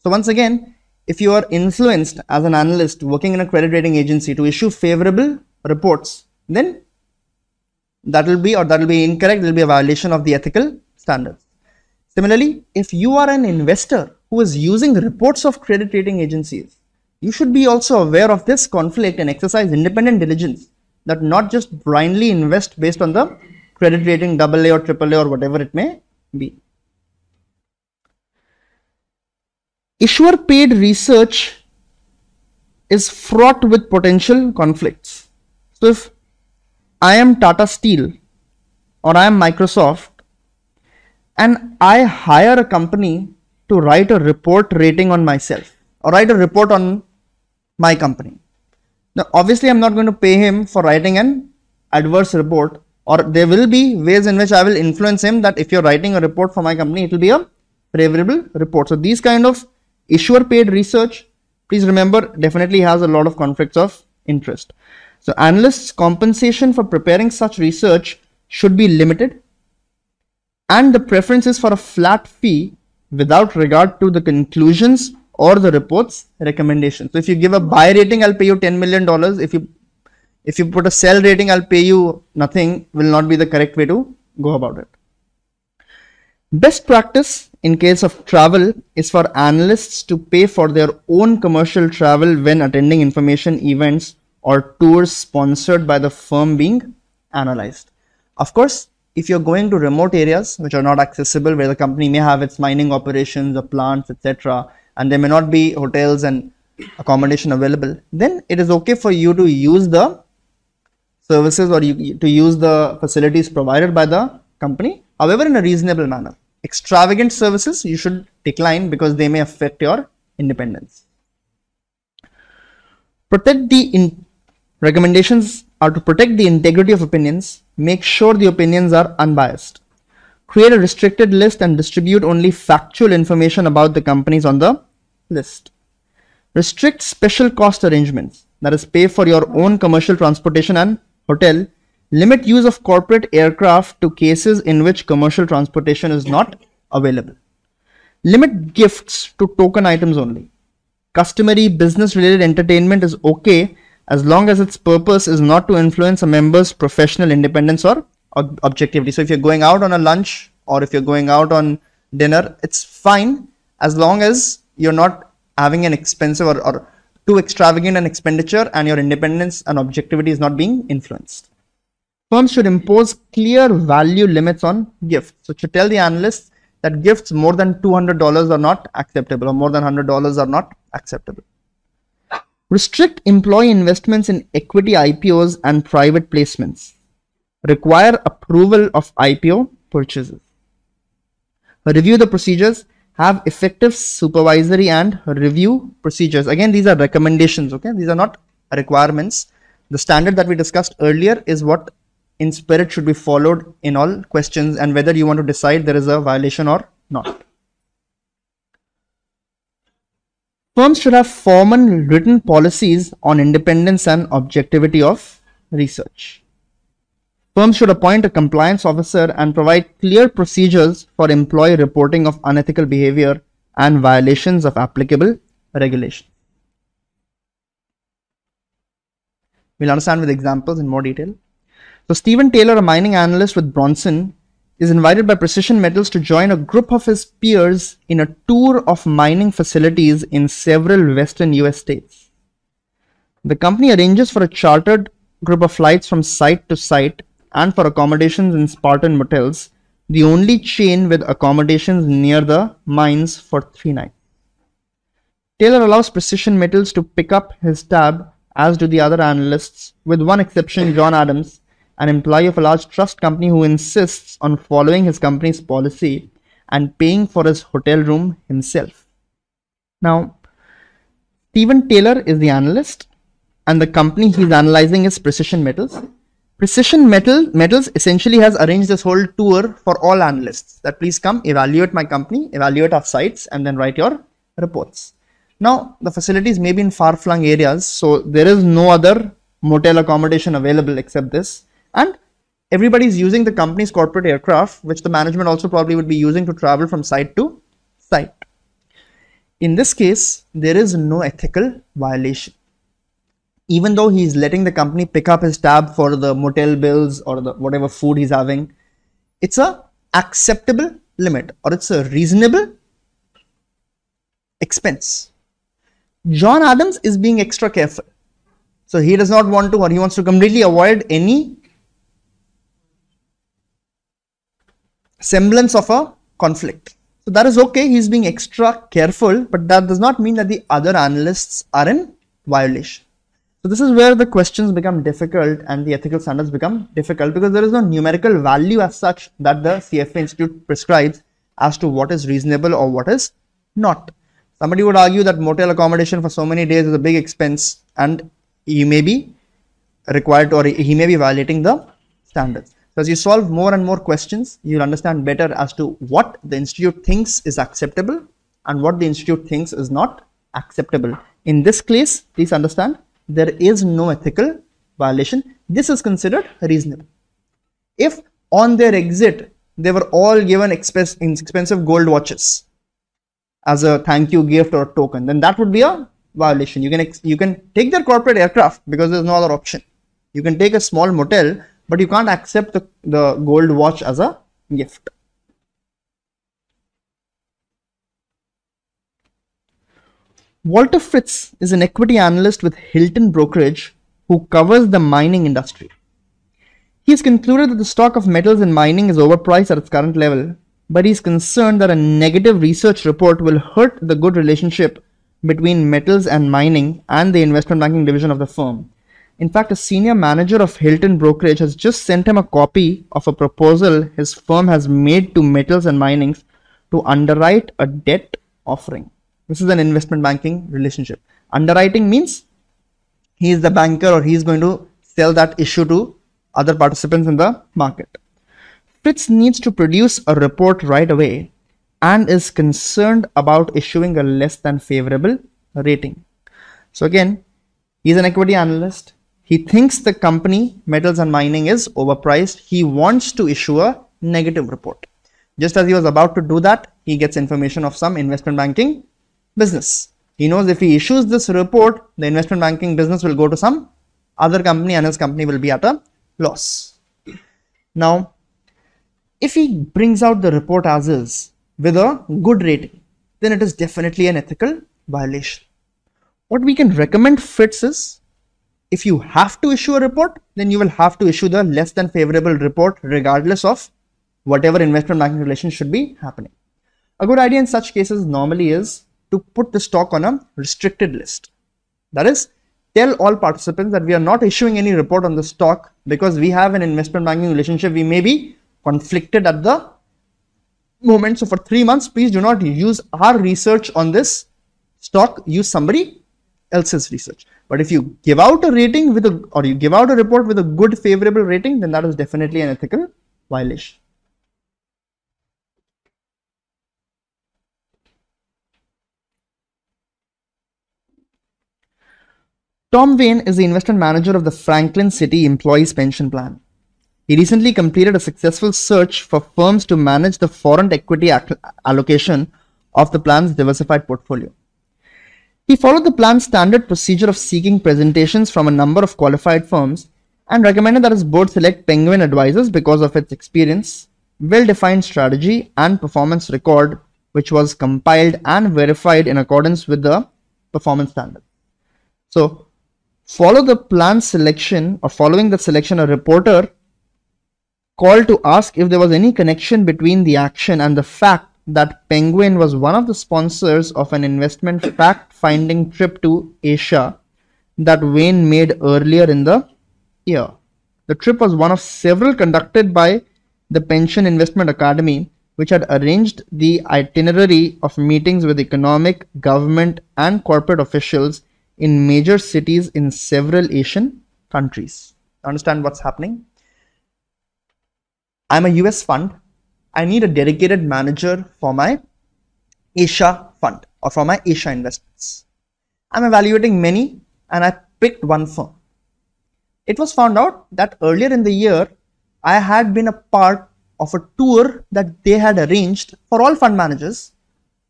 So once again, if you are influenced as an analyst working in a credit rating agency to issue favorable reports, then that will be or that will be incorrect, there will be a violation of the ethical standards. Similarly, if you are an investor who is using reports of credit rating agencies, you should be also aware of this conflict and exercise independent diligence that not just blindly invest based on the credit rating double A AA or triple A or whatever it may be. Issuer paid research is fraught with potential conflicts. So if I am Tata Steel or I am Microsoft and I hire a company to write a report rating on myself or write a report on my company now, obviously, I'm not going to pay him for writing an adverse report or there will be ways in which I will influence him that if you're writing a report for my company, it will be a favorable report. So these kind of issuer paid research, please remember, definitely has a lot of conflicts of interest. So analysts compensation for preparing such research should be limited and the preference is for a flat fee without regard to the conclusions or the report's recommendation. So if you give a buy rating, I'll pay you $10 million. If you if you put a sell rating, I'll pay you nothing will not be the correct way to go about it. Best practice in case of travel is for analysts to pay for their own commercial travel when attending information events or tours sponsored by the firm being analyzed. Of course, if you're going to remote areas which are not accessible where the company may have its mining operations the plants etc and there may not be hotels and accommodation available then it is okay for you to use the services or you, to use the facilities provided by the company however in a reasonable manner extravagant services you should decline because they may affect your independence protect the in recommendations are to protect the integrity of opinions make sure the opinions are unbiased create a restricted list and distribute only factual information about the companies on the list. Restrict special cost arrangements, that is pay for your own commercial transportation and hotel. Limit use of corporate aircraft to cases in which commercial transportation is not available. Limit gifts to token items only. Customary business related entertainment is okay as long as its purpose is not to influence a member's professional independence or ob objectivity. So if you're going out on a lunch or if you're going out on dinner, it's fine as long as you're not having an expensive or, or too extravagant an expenditure and your independence and objectivity is not being influenced. Firms should impose clear value limits on gifts. So to tell the analysts that gifts more than $200 are not acceptable or more than $100 are not acceptable. Restrict employee investments in equity IPOs and private placements. Require approval of IPO purchases. Review the procedures have effective supervisory and review procedures. Again, these are recommendations, okay? These are not requirements. The standard that we discussed earlier is what in spirit should be followed in all questions and whether you want to decide there is a violation or not. Firms should have formal written policies on independence and objectivity of research. Firms should appoint a compliance officer and provide clear procedures for employee reporting of unethical behavior and violations of applicable regulation. We'll understand with examples in more detail. So Stephen Taylor, a mining analyst with Bronson, is invited by Precision Metals to join a group of his peers in a tour of mining facilities in several western US states. The company arranges for a chartered group of flights from site to site and for accommodations in Spartan motels, the only chain with accommodations near the mines for three nights. Taylor allows Precision Metals to pick up his tab, as do the other analysts, with one exception, John Adams, an employee of a large trust company who insists on following his company's policy and paying for his hotel room himself. Now, Stephen Taylor is the analyst, and the company he's analyzing is Precision Metals. Precision Metal Metals essentially has arranged this whole tour for all analysts that please come evaluate my company, evaluate our sites and then write your reports. Now the facilities may be in far flung areas so there is no other motel accommodation available except this and everybody is using the company's corporate aircraft which the management also probably would be using to travel from site to site. In this case there is no ethical violation even though he's letting the company pick up his tab for the motel bills or the whatever food he's having, it's a acceptable limit or it's a reasonable expense. John Adams is being extra careful. So he does not want to or he wants to completely avoid any semblance of a conflict. So that is okay. He's being extra careful, but that does not mean that the other analysts are in violation. So this is where the questions become difficult and the ethical standards become difficult because there is no numerical value as such that the CFA Institute prescribes as to what is reasonable or what is not. Somebody would argue that motel accommodation for so many days is a big expense and you may be required or he may be violating the standards. So as you solve more and more questions, you'll understand better as to what the institute thinks is acceptable and what the institute thinks is not acceptable. In this case, please understand there is no ethical violation this is considered reasonable if on their exit they were all given expensive gold watches as a thank you gift or token then that would be a violation you can you can take their corporate aircraft because there's no other option you can take a small motel but you can't accept the, the gold watch as a gift Walter Fritz is an equity analyst with Hilton Brokerage who covers the mining industry. He has concluded that the stock of metals and mining is overpriced at its current level, but he is concerned that a negative research report will hurt the good relationship between metals and mining and the investment banking division of the firm. In fact, a senior manager of Hilton Brokerage has just sent him a copy of a proposal his firm has made to metals and mining to underwrite a debt offering. This is an investment banking relationship. Underwriting means he is the banker or he is going to sell that issue to other participants in the market. Fritz needs to produce a report right away and is concerned about issuing a less than favorable rating. So again, he's an equity analyst. He thinks the company metals and mining is overpriced. He wants to issue a negative report. Just as he was about to do that, he gets information of some investment banking business. He knows if he issues this report, the investment banking business will go to some other company and his company will be at a loss. Now, if he brings out the report as is with a good rating, then it is definitely an ethical violation. What we can recommend Fitz is if you have to issue a report, then you will have to issue the less than favorable report regardless of whatever investment banking relation should be happening. A good idea in such cases normally is to put the stock on a restricted list. That is, tell all participants that we are not issuing any report on the stock because we have an investment banking relationship. We may be conflicted at the moment. So for three months, please do not use our research on this stock. Use somebody else's research. But if you give out a rating with a or you give out a report with a good favorable rating, then that is definitely an ethical violation. Tom Wayne is the investment manager of the Franklin City Employees Pension Plan. He recently completed a successful search for firms to manage the foreign equity allocation of the plan's diversified portfolio. He followed the plan's standard procedure of seeking presentations from a number of qualified firms and recommended that his board select Penguin Advisors because of its experience, well defined strategy, and performance record, which was compiled and verified in accordance with the performance standard. So, follow the plan selection or following the selection a reporter called to ask if there was any connection between the action and the fact that Penguin was one of the sponsors of an investment fact-finding trip to Asia that Wayne made earlier in the year. The trip was one of several conducted by the Pension Investment Academy, which had arranged the itinerary of meetings with economic, government, and corporate officials in major cities in several Asian countries. Understand what's happening? I'm a US fund. I need a dedicated manager for my Asia fund or for my Asia investments. I'm evaluating many and I picked one firm. It was found out that earlier in the year, I had been a part of a tour that they had arranged for all fund managers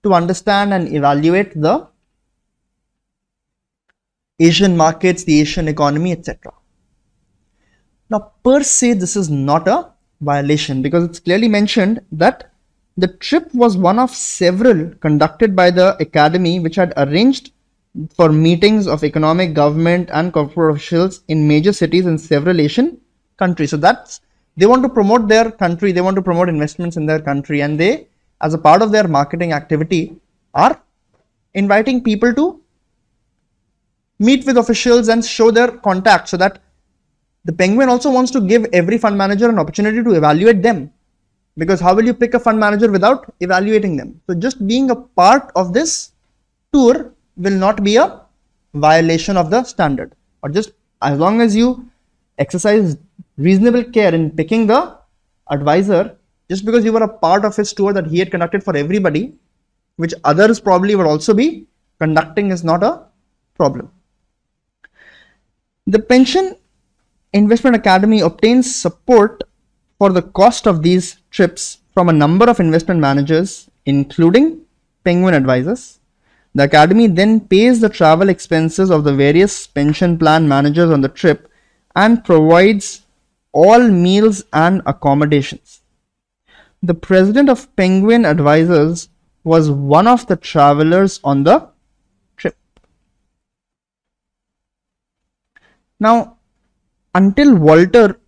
to understand and evaluate the Asian markets, the Asian economy, etc. Now, per se, this is not a violation because it's clearly mentioned that the trip was one of several conducted by the academy which had arranged for meetings of economic, government, and corporate officials in major cities in several Asian countries. So that's they want to promote their country, they want to promote investments in their country, and they, as a part of their marketing activity, are inviting people to meet with officials and show their contact, so that the penguin also wants to give every fund manager an opportunity to evaluate them because how will you pick a fund manager without evaluating them so just being a part of this tour will not be a violation of the standard or just as long as you exercise reasonable care in picking the advisor just because you were a part of his tour that he had conducted for everybody which others probably would also be conducting is not a problem the Pension Investment Academy obtains support for the cost of these trips from a number of investment managers, including Penguin Advisors. The Academy then pays the travel expenses of the various pension plan managers on the trip and provides all meals and accommodations. The president of Penguin Advisors was one of the travelers on the Now, until Walter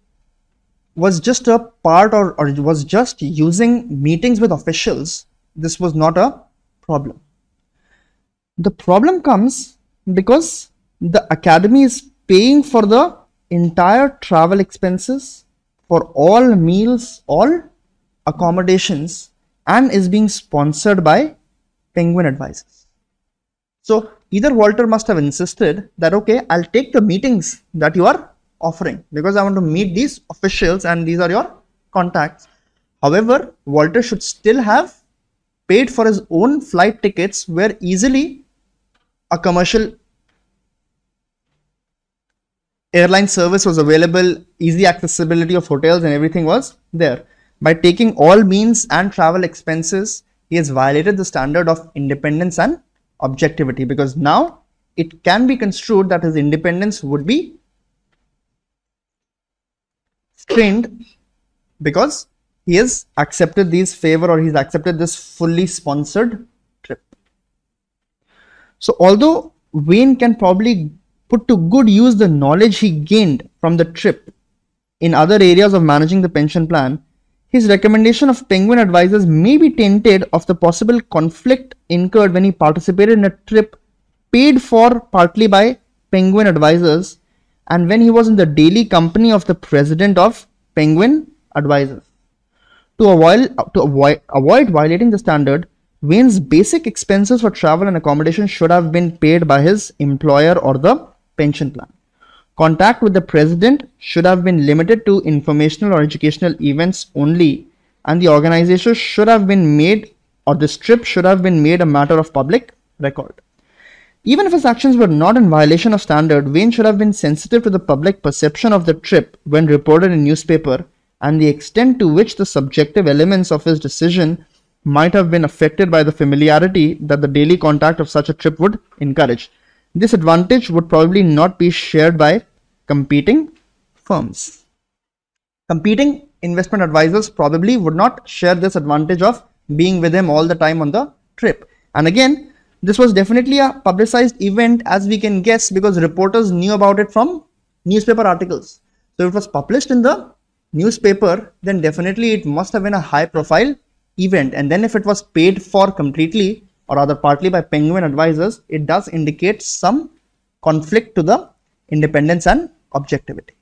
was just a part or, or was just using meetings with officials, this was not a problem. The problem comes because the academy is paying for the entire travel expenses, for all meals, all accommodations, and is being sponsored by Penguin Advisors. So either Walter must have insisted that, okay, I'll take the meetings that you are offering because I want to meet these officials and these are your contacts. However, Walter should still have paid for his own flight tickets where easily a commercial airline service was available, easy accessibility of hotels and everything was there. By taking all means and travel expenses, he has violated the standard of independence and objectivity because now it can be construed that his independence would be strained because he has accepted these favor or he's accepted this fully sponsored trip. So although Wayne can probably put to good use the knowledge he gained from the trip in other areas of managing the pension plan, his recommendation of penguin advisors may be tainted of the possible conflict incurred when he participated in a trip paid for partly by penguin advisors and when he was in the daily company of the president of penguin advisors. To avoid, to avoid, avoid violating the standard, Wayne's basic expenses for travel and accommodation should have been paid by his employer or the pension plan. Contact with the president should have been limited to informational or educational events only and the organization should have been made or the trip should have been made a matter of public record. Even if his actions were not in violation of standard, Wayne should have been sensitive to the public perception of the trip when reported in newspaper and the extent to which the subjective elements of his decision might have been affected by the familiarity that the daily contact of such a trip would encourage. This advantage would probably not be shared by competing firms. Competing investment advisors probably would not share this advantage of being with him all the time on the trip. And again, this was definitely a publicized event as we can guess because reporters knew about it from newspaper articles. So it was published in the newspaper, then definitely it must have been a high profile event. And then if it was paid for completely or rather partly by Penguin advisors, it does indicate some conflict to the independence and objectivity.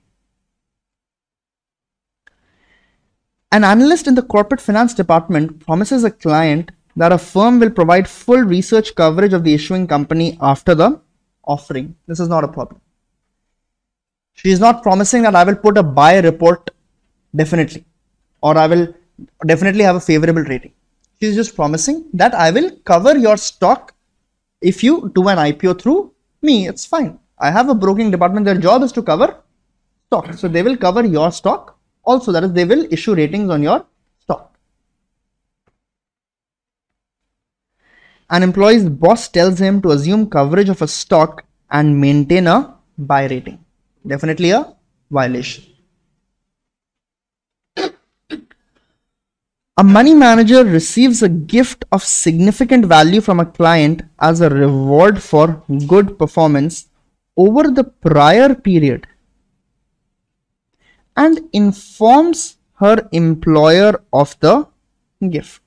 An analyst in the corporate finance department promises a client that a firm will provide full research coverage of the issuing company after the offering. This is not a problem. She is not promising that I will put a buy report definitely or I will definitely have a favorable rating. She is just promising that I will cover your stock if you do an IPO through me. It's fine. I have a broking department, their job is to cover stock. So they will cover your stock also, that is, they will issue ratings on your stock. An employee's boss tells him to assume coverage of a stock and maintain a buy rating. Definitely a violation. A money manager receives a gift of significant value from a client as a reward for good performance over the prior period and informs her employer of the gift.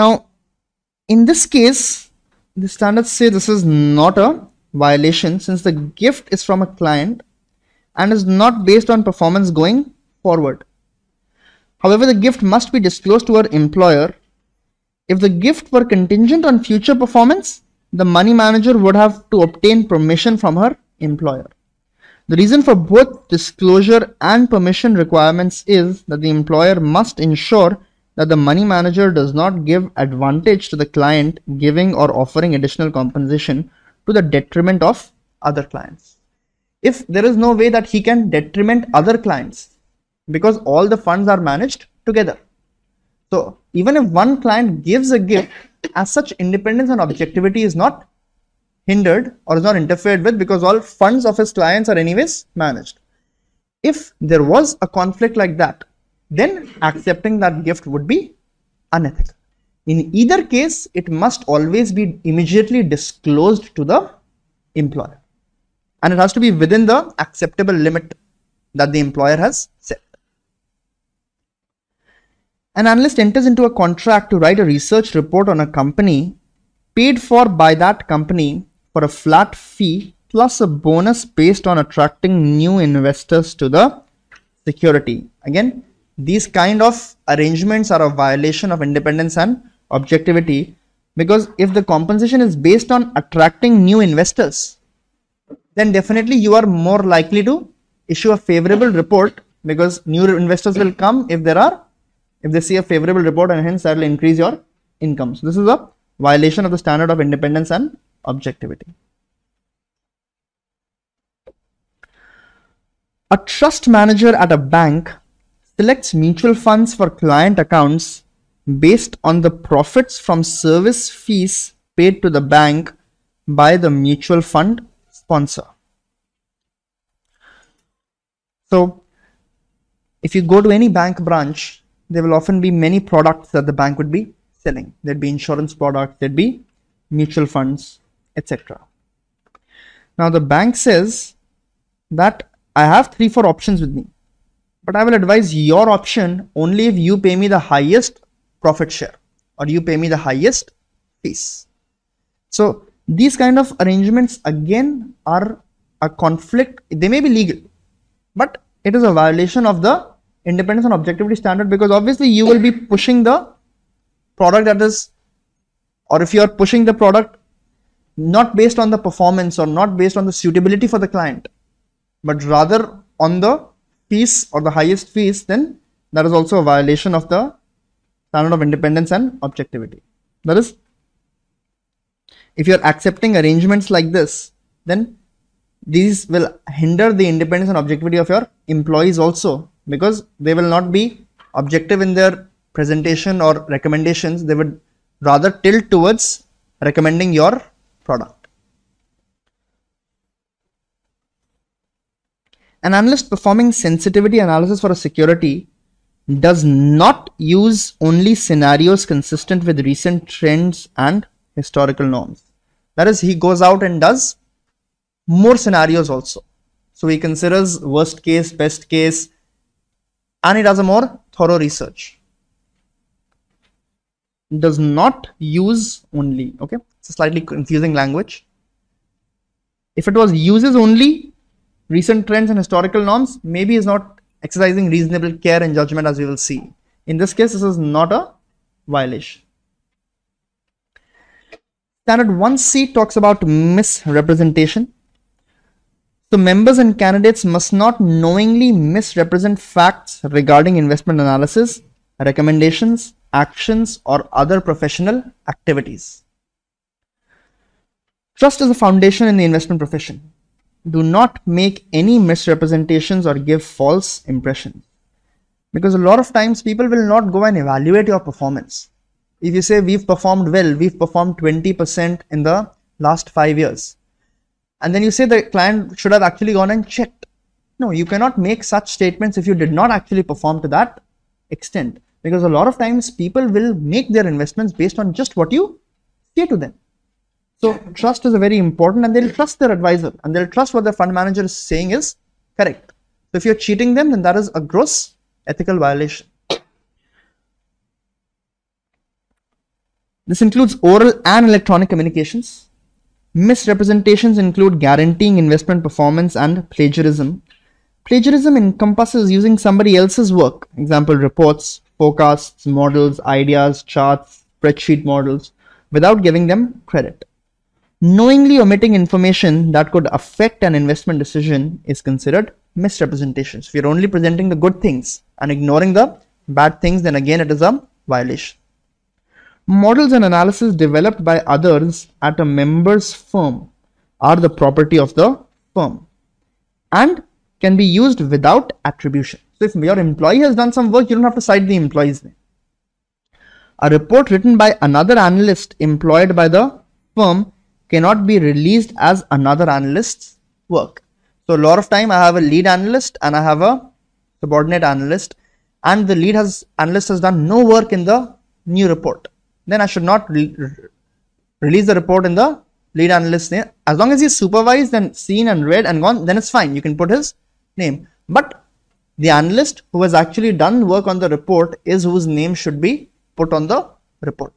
Now, in this case, the standards say this is not a violation since the gift is from a client and is not based on performance going forward. However, the gift must be disclosed to her employer. If the gift were contingent on future performance, the money manager would have to obtain permission from her employer. The reason for both disclosure and permission requirements is that the employer must ensure that the money manager does not give advantage to the client giving or offering additional compensation to the detriment of other clients. If there is no way that he can detriment other clients because all the funds are managed together. So even if one client gives a gift as such independence and objectivity is not hindered or is not interfered with because all funds of his clients are anyways managed. If there was a conflict like that, then accepting that gift would be unethical. In either case, it must always be immediately disclosed to the employer and it has to be within the acceptable limit that the employer has set. An analyst enters into a contract to write a research report on a company paid for by that company for a flat fee plus a bonus based on attracting new investors to the security. Again, these kind of arrangements are a violation of independence and objectivity because if the compensation is based on attracting new investors, then definitely you are more likely to issue a favorable report because new investors will come if there are if they see a favorable report and hence that will increase your income. So this is a violation of the standard of independence and objectivity. A trust manager at a bank selects mutual funds for client accounts based on the profits from service fees paid to the bank by the mutual fund sponsor. So if you go to any bank branch there will often be many products that the bank would be selling. There'd be insurance products, there'd be mutual funds, etc. Now the bank says that I have three, four options with me, but I will advise your option only if you pay me the highest profit share or you pay me the highest fees. So these kind of arrangements again are a conflict. They may be legal, but it is a violation of the independence and objectivity standard because obviously you will be pushing the product that is or if you are pushing the product not based on the performance or not based on the suitability for the client but rather on the fees or the highest fees then that is also a violation of the standard of independence and objectivity that is if you are accepting arrangements like this then these will hinder the independence and objectivity of your employees also because they will not be objective in their presentation or recommendations they would rather tilt towards recommending your product an analyst performing sensitivity analysis for a security does not use only scenarios consistent with recent trends and historical norms that is he goes out and does more scenarios also so he considers worst case best case and it has a more thorough research it does not use only okay it's a slightly confusing language if it was uses only recent trends and historical norms maybe is not exercising reasonable care and judgment as we will see in this case this is not a violation standard 1c talks about misrepresentation so members and candidates must not knowingly misrepresent facts regarding investment analysis, recommendations, actions, or other professional activities. Trust is a foundation in the investment profession. Do not make any misrepresentations or give false impressions. Because a lot of times people will not go and evaluate your performance. If you say we've performed well, we've performed 20% in the last five years, and then you say the client should have actually gone and checked. No, you cannot make such statements if you did not actually perform to that extent because a lot of times people will make their investments based on just what you say to them. So trust is very important and they'll trust their advisor and they'll trust what their fund manager is saying is correct. So if you're cheating them, then that is a gross ethical violation. This includes oral and electronic communications. Misrepresentations include guaranteeing investment performance and plagiarism. Plagiarism encompasses using somebody else's work, example reports, forecasts, models, ideas, charts, spreadsheet models, without giving them credit. Knowingly omitting information that could affect an investment decision is considered misrepresentation. if you're only presenting the good things and ignoring the bad things, then again it is a violation. Models and analysis developed by others at a member's firm are the property of the firm and can be used without attribution. So if your employee has done some work, you don't have to cite the employee's name. A report written by another analyst employed by the firm cannot be released as another analyst's work. So a lot of time I have a lead analyst and I have a subordinate analyst and the lead has analyst has done no work in the new report then I should not re release the report in the lead analyst. name. As long as he's supervised and seen and read and gone, then it's fine. You can put his name. But the analyst who has actually done work on the report is whose name should be put on the report.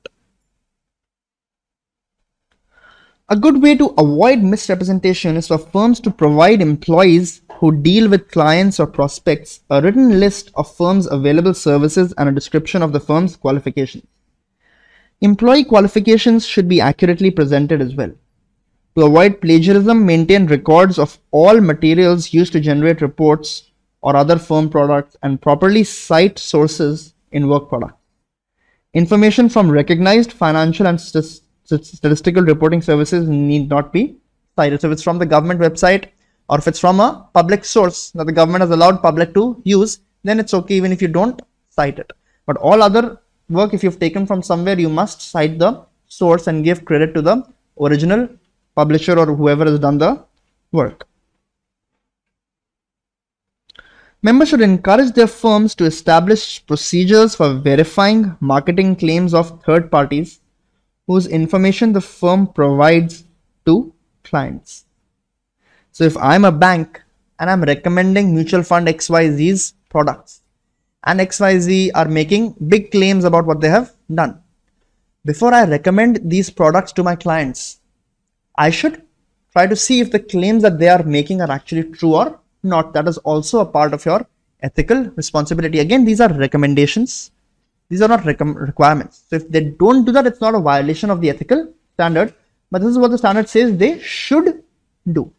A good way to avoid misrepresentation is for firms to provide employees who deal with clients or prospects a written list of firms' available services and a description of the firm's qualifications. Employee qualifications should be accurately presented as well. To avoid plagiarism, maintain records of all materials used to generate reports or other firm products and properly cite sources in work products. Information from recognized financial and statistical reporting services need not be cited. So if it's from the government website or if it's from a public source that the government has allowed public to use, then it's okay even if you don't cite it. But all other work if you've taken from somewhere you must cite the source and give credit to the original publisher or whoever has done the work Members should encourage their firms to establish procedures for verifying marketing claims of third parties whose information the firm provides to clients. So if I'm a bank and I'm recommending mutual fund XYZ's products, and XYZ are making big claims about what they have done. Before I recommend these products to my clients, I should try to see if the claims that they are making are actually true or not. That is also a part of your ethical responsibility. Again, these are recommendations. These are not requirements. So if they don't do that, it's not a violation of the ethical standard. But this is what the standard says they should do.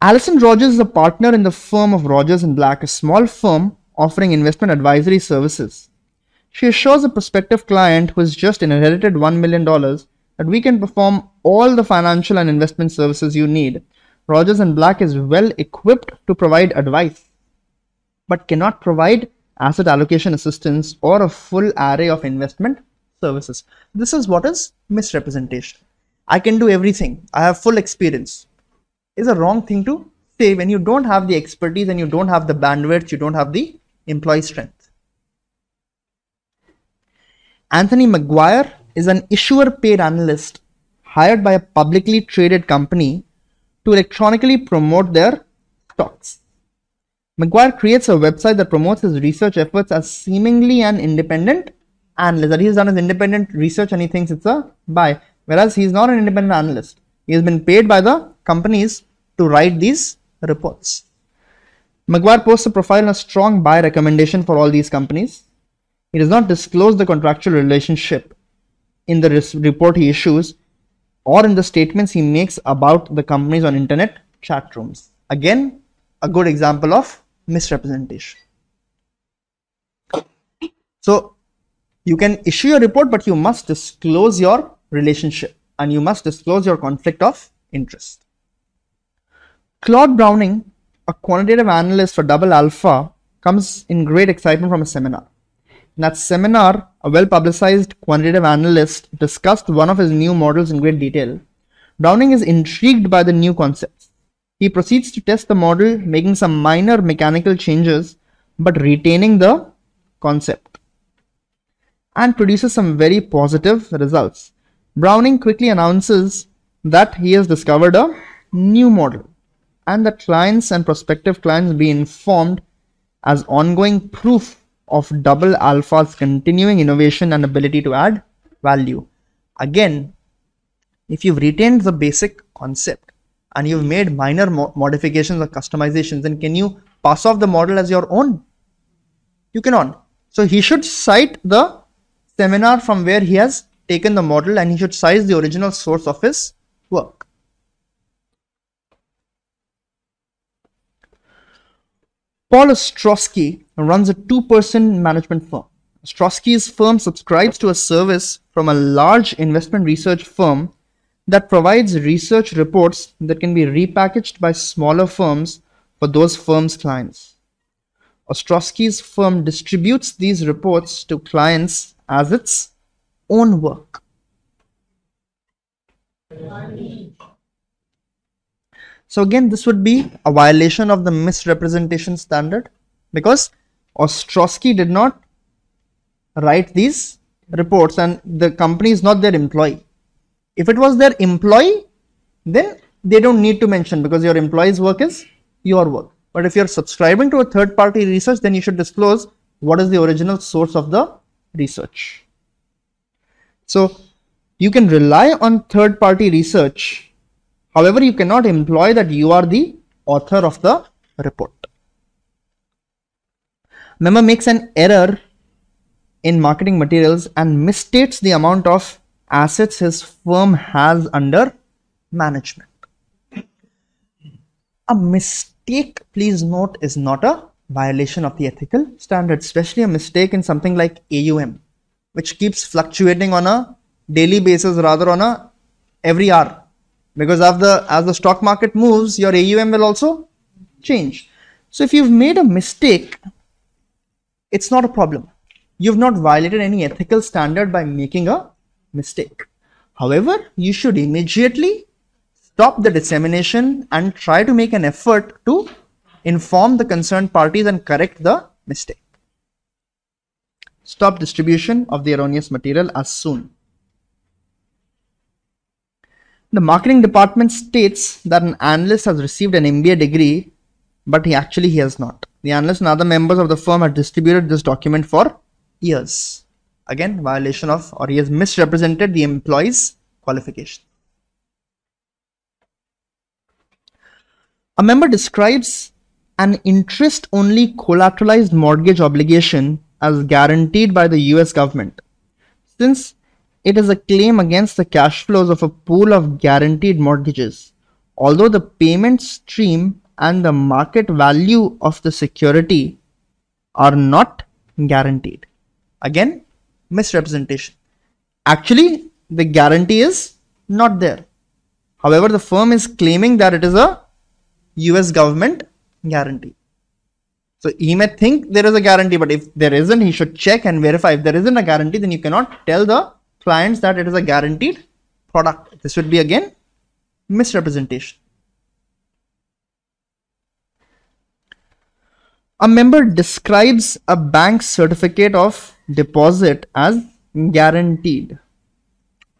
Allison Rogers is a partner in the firm of Rogers and Black, a small firm offering investment advisory services. She assures a prospective client who has just inherited $1 million that we can perform all the financial and investment services you need. Rogers and Black is well equipped to provide advice, but cannot provide asset allocation assistance or a full array of investment services. This is what is misrepresentation. I can do everything. I have full experience is a wrong thing to say when you don't have the expertise and you don't have the bandwidth, you don't have the employee strength. Anthony McGuire is an issuer paid analyst hired by a publicly traded company to electronically promote their stocks. McGuire creates a website that promotes his research efforts as seemingly an independent analyst. That he's done his independent research and he thinks it's a buy, whereas he's not an independent analyst. He has been paid by the companies to write these reports. McGuire posts a profile and a strong buy recommendation for all these companies. He does not disclose the contractual relationship in the report he issues or in the statements he makes about the companies on internet chat rooms. Again, a good example of misrepresentation. So you can issue a report, but you must disclose your relationship and you must disclose your conflict of interest. Claude Browning, a quantitative analyst for Double Alpha, comes in great excitement from a seminar. In that seminar, a well publicized quantitative analyst discussed one of his new models in great detail. Browning is intrigued by the new concepts. He proceeds to test the model, making some minor mechanical changes but retaining the concept and produces some very positive results. Browning quickly announces that he has discovered a new model and that clients and prospective clients be informed as ongoing proof of double alpha's continuing innovation and ability to add value. Again, if you've retained the basic concept and you've made minor mo modifications or customizations, then can you pass off the model as your own? You cannot. So he should cite the seminar from where he has taken the model and he should size the original source of his work. Paul Ostrowski runs a two-person management firm. Ostrowski's firm subscribes to a service from a large investment research firm that provides research reports that can be repackaged by smaller firms for those firms' clients. Ostrowski's firm distributes these reports to clients as its own work. So again, this would be a violation of the misrepresentation standard because Ostrowski did not write these reports and the company is not their employee. If it was their employee, then they don't need to mention because your employee's work is your work. But if you're subscribing to a third party research, then you should disclose what is the original source of the research. So you can rely on third party research. However, you cannot imply that you are the author of the report. Member makes an error in marketing materials and misstates the amount of assets his firm has under management. A mistake, please note, is not a violation of the ethical standards, especially a mistake in something like AUM which keeps fluctuating on a daily basis rather on a every hour because as the as the stock market moves your AUM will also change so if you've made a mistake it's not a problem you've not violated any ethical standard by making a mistake however you should immediately stop the dissemination and try to make an effort to inform the concerned parties and correct the mistake Stop distribution of the erroneous material as soon. The marketing department states that an analyst has received an MBA degree, but he actually he has not. The analyst and other members of the firm have distributed this document for years. Again, violation of or he has misrepresented the employee's qualification. A member describes an interest only collateralized mortgage obligation as guaranteed by the US government. Since it is a claim against the cash flows of a pool of guaranteed mortgages, although the payment stream and the market value of the security are not guaranteed. Again, misrepresentation. Actually, the guarantee is not there. However, the firm is claiming that it is a US government guarantee. So he may think there is a guarantee, but if there isn't, he should check and verify. If there isn't a guarantee, then you cannot tell the clients that it is a guaranteed product. This would be again misrepresentation. A member describes a bank certificate of deposit as guaranteed.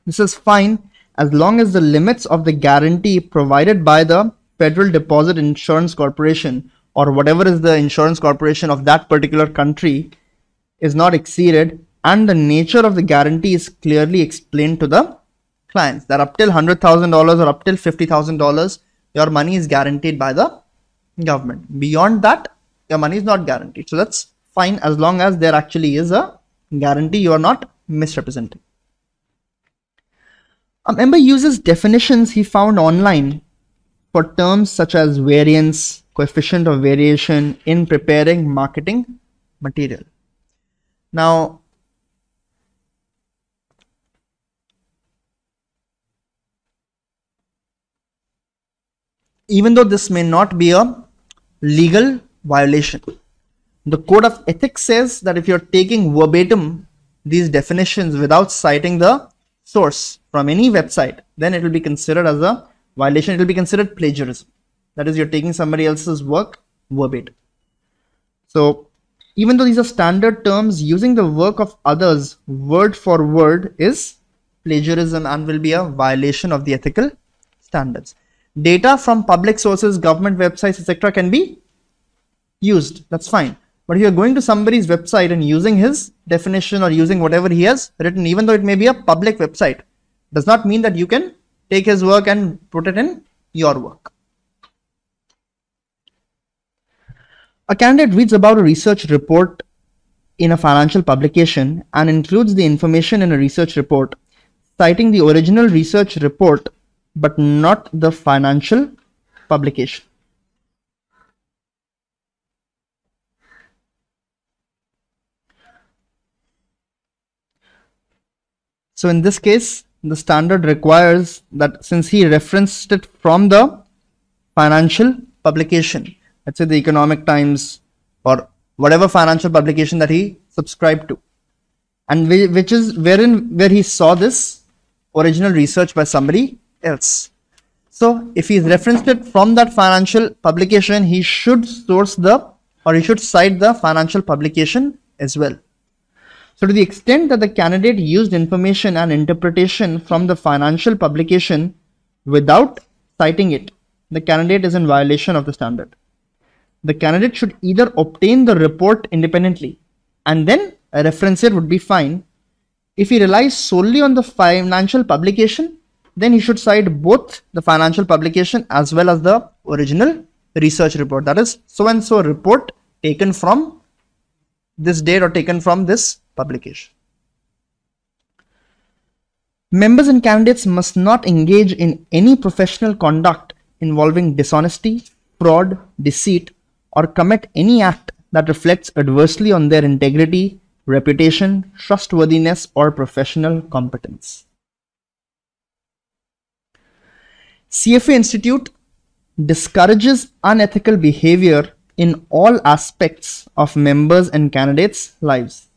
This is fine as long as the limits of the guarantee provided by the Federal Deposit Insurance Corporation or whatever is the insurance corporation of that particular country is not exceeded and the nature of the guarantee is clearly explained to the clients that up till $100,000 or up till $50,000 your money is guaranteed by the government beyond that your money is not guaranteed so that's fine as long as there actually is a guarantee you are not misrepresenting a member uses definitions he found online for terms such as variance coefficient of variation in preparing marketing material. Now, even though this may not be a legal violation, the code of ethics says that if you're taking verbatim these definitions without citing the source from any website, then it will be considered as a violation. It will be considered plagiarism. That is, you're taking somebody else's work verbatim. So even though these are standard terms, using the work of others word for word is plagiarism and will be a violation of the ethical standards. Data from public sources, government websites, etc. can be used. That's fine. But if you're going to somebody's website and using his definition or using whatever he has written, even though it may be a public website, does not mean that you can take his work and put it in your work. A candidate reads about a research report in a financial publication and includes the information in a research report, citing the original research report but not the financial publication. So in this case, the standard requires that since he referenced it from the financial publication, let's say the Economic Times or whatever financial publication that he subscribed to and which is wherein where he saw this original research by somebody else so if he's referenced it from that financial publication he should source the or he should cite the financial publication as well so to the extent that the candidate used information and interpretation from the financial publication without citing it the candidate is in violation of the standard the candidate should either obtain the report independently and then a reference it would be fine. If he relies solely on the financial publication, then he should cite both the financial publication as well as the original research report. That is so and so report taken from this date or taken from this publication. Members and candidates must not engage in any professional conduct involving dishonesty, fraud, deceit, or commit any act that reflects adversely on their integrity, reputation, trustworthiness, or professional competence. CFA Institute discourages unethical behavior in all aspects of members and candidates' lives.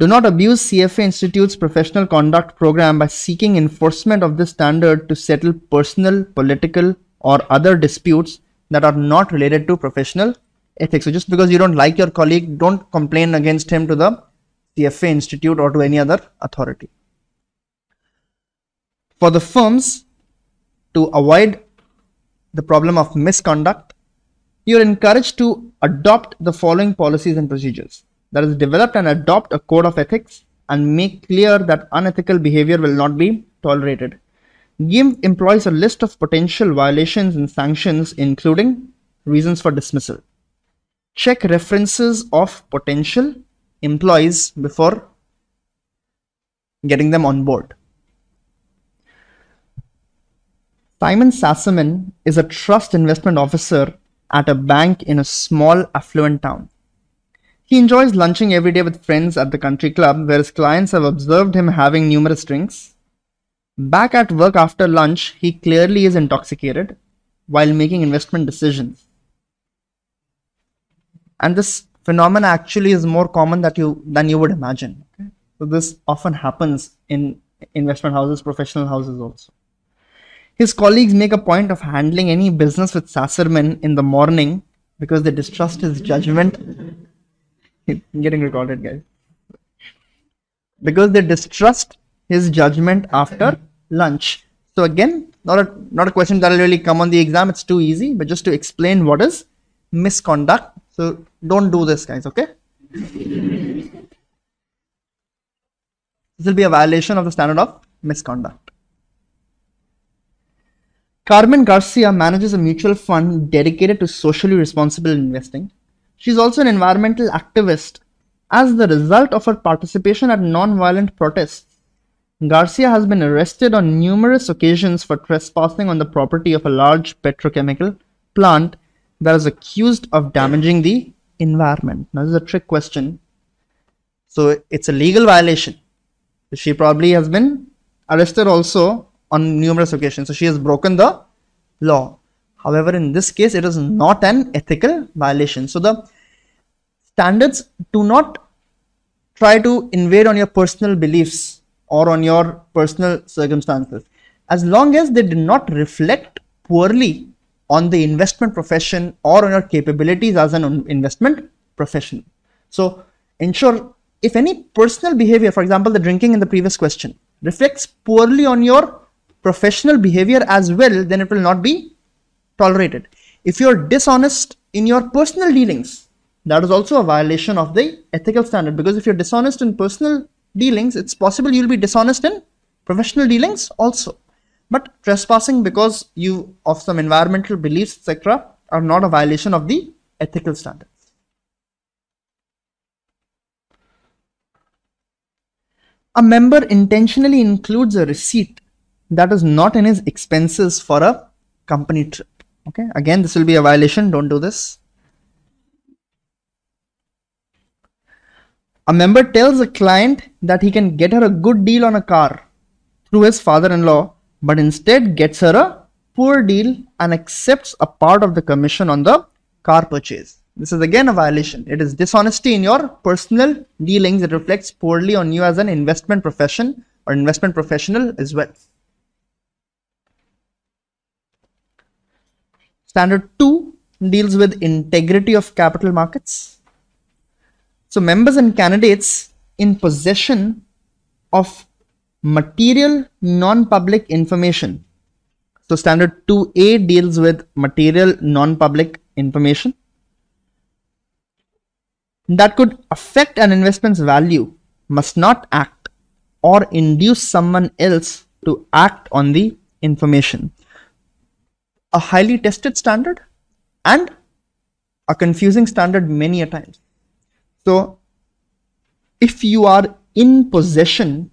Do not abuse CFA Institute's professional conduct program by seeking enforcement of this standard to settle personal, political, or other disputes that are not related to professional ethics. So just because you don't like your colleague, don't complain against him to the CFA Institute or to any other authority. For the firms to avoid the problem of misconduct, you're encouraged to adopt the following policies and procedures. That is, develop and adopt a code of ethics and make clear that unethical behavior will not be tolerated. GIMP employs a list of potential violations and sanctions, including reasons for dismissal. Check references of potential employees before getting them on board. Simon Sassaman is a trust investment officer at a bank in a small affluent town. He enjoys lunching every day with friends at the country club where his clients have observed him having numerous drinks Back at work after lunch, he clearly is intoxicated while making investment decisions. And this phenomenon actually is more common that you than you would imagine. Okay? So this often happens in investment houses, professional houses also. His colleagues make a point of handling any business with Sasserman in the morning because they distrust his judgment. getting recorded, guys. Because they distrust his judgment after lunch. So again, not a, not a question that will really come on the exam. It's too easy, but just to explain what is misconduct. So don't do this guys, okay? this will be a violation of the standard of misconduct. Carmen Garcia manages a mutual fund dedicated to socially responsible investing. She's also an environmental activist. As the result of her participation at non-violent protests, Garcia has been arrested on numerous occasions for trespassing on the property of a large petrochemical plant that is accused of damaging the environment. Now, this is a trick question. So, it's a legal violation. She probably has been arrested also on numerous occasions. So, she has broken the law. However, in this case, it is not an ethical violation. So, the standards do not try to invade on your personal beliefs or on your personal circumstances as long as they did not reflect poorly on the investment profession or on your capabilities as an investment professional so ensure if any personal behavior for example the drinking in the previous question reflects poorly on your professional behavior as well then it will not be tolerated if you're dishonest in your personal dealings that is also a violation of the ethical standard because if you're dishonest in personal dealings, it's possible you'll be dishonest in professional dealings also. But trespassing because you of some environmental beliefs, etc., are not a violation of the ethical standards. A member intentionally includes a receipt that is not in his expenses for a company trip. Okay, again, this will be a violation. Don't do this. A member tells a client that he can get her a good deal on a car through his father-in-law, but instead gets her a poor deal and accepts a part of the commission on the car purchase. This is again a violation. It is dishonesty in your personal dealings. It reflects poorly on you as an investment profession or investment professional as well. Standard 2 deals with integrity of capital markets. So members and candidates in possession of material non-public information. So standard 2A deals with material non-public information that could affect an investment's value must not act or induce someone else to act on the information. A highly tested standard and a confusing standard many a times. So if you are in possession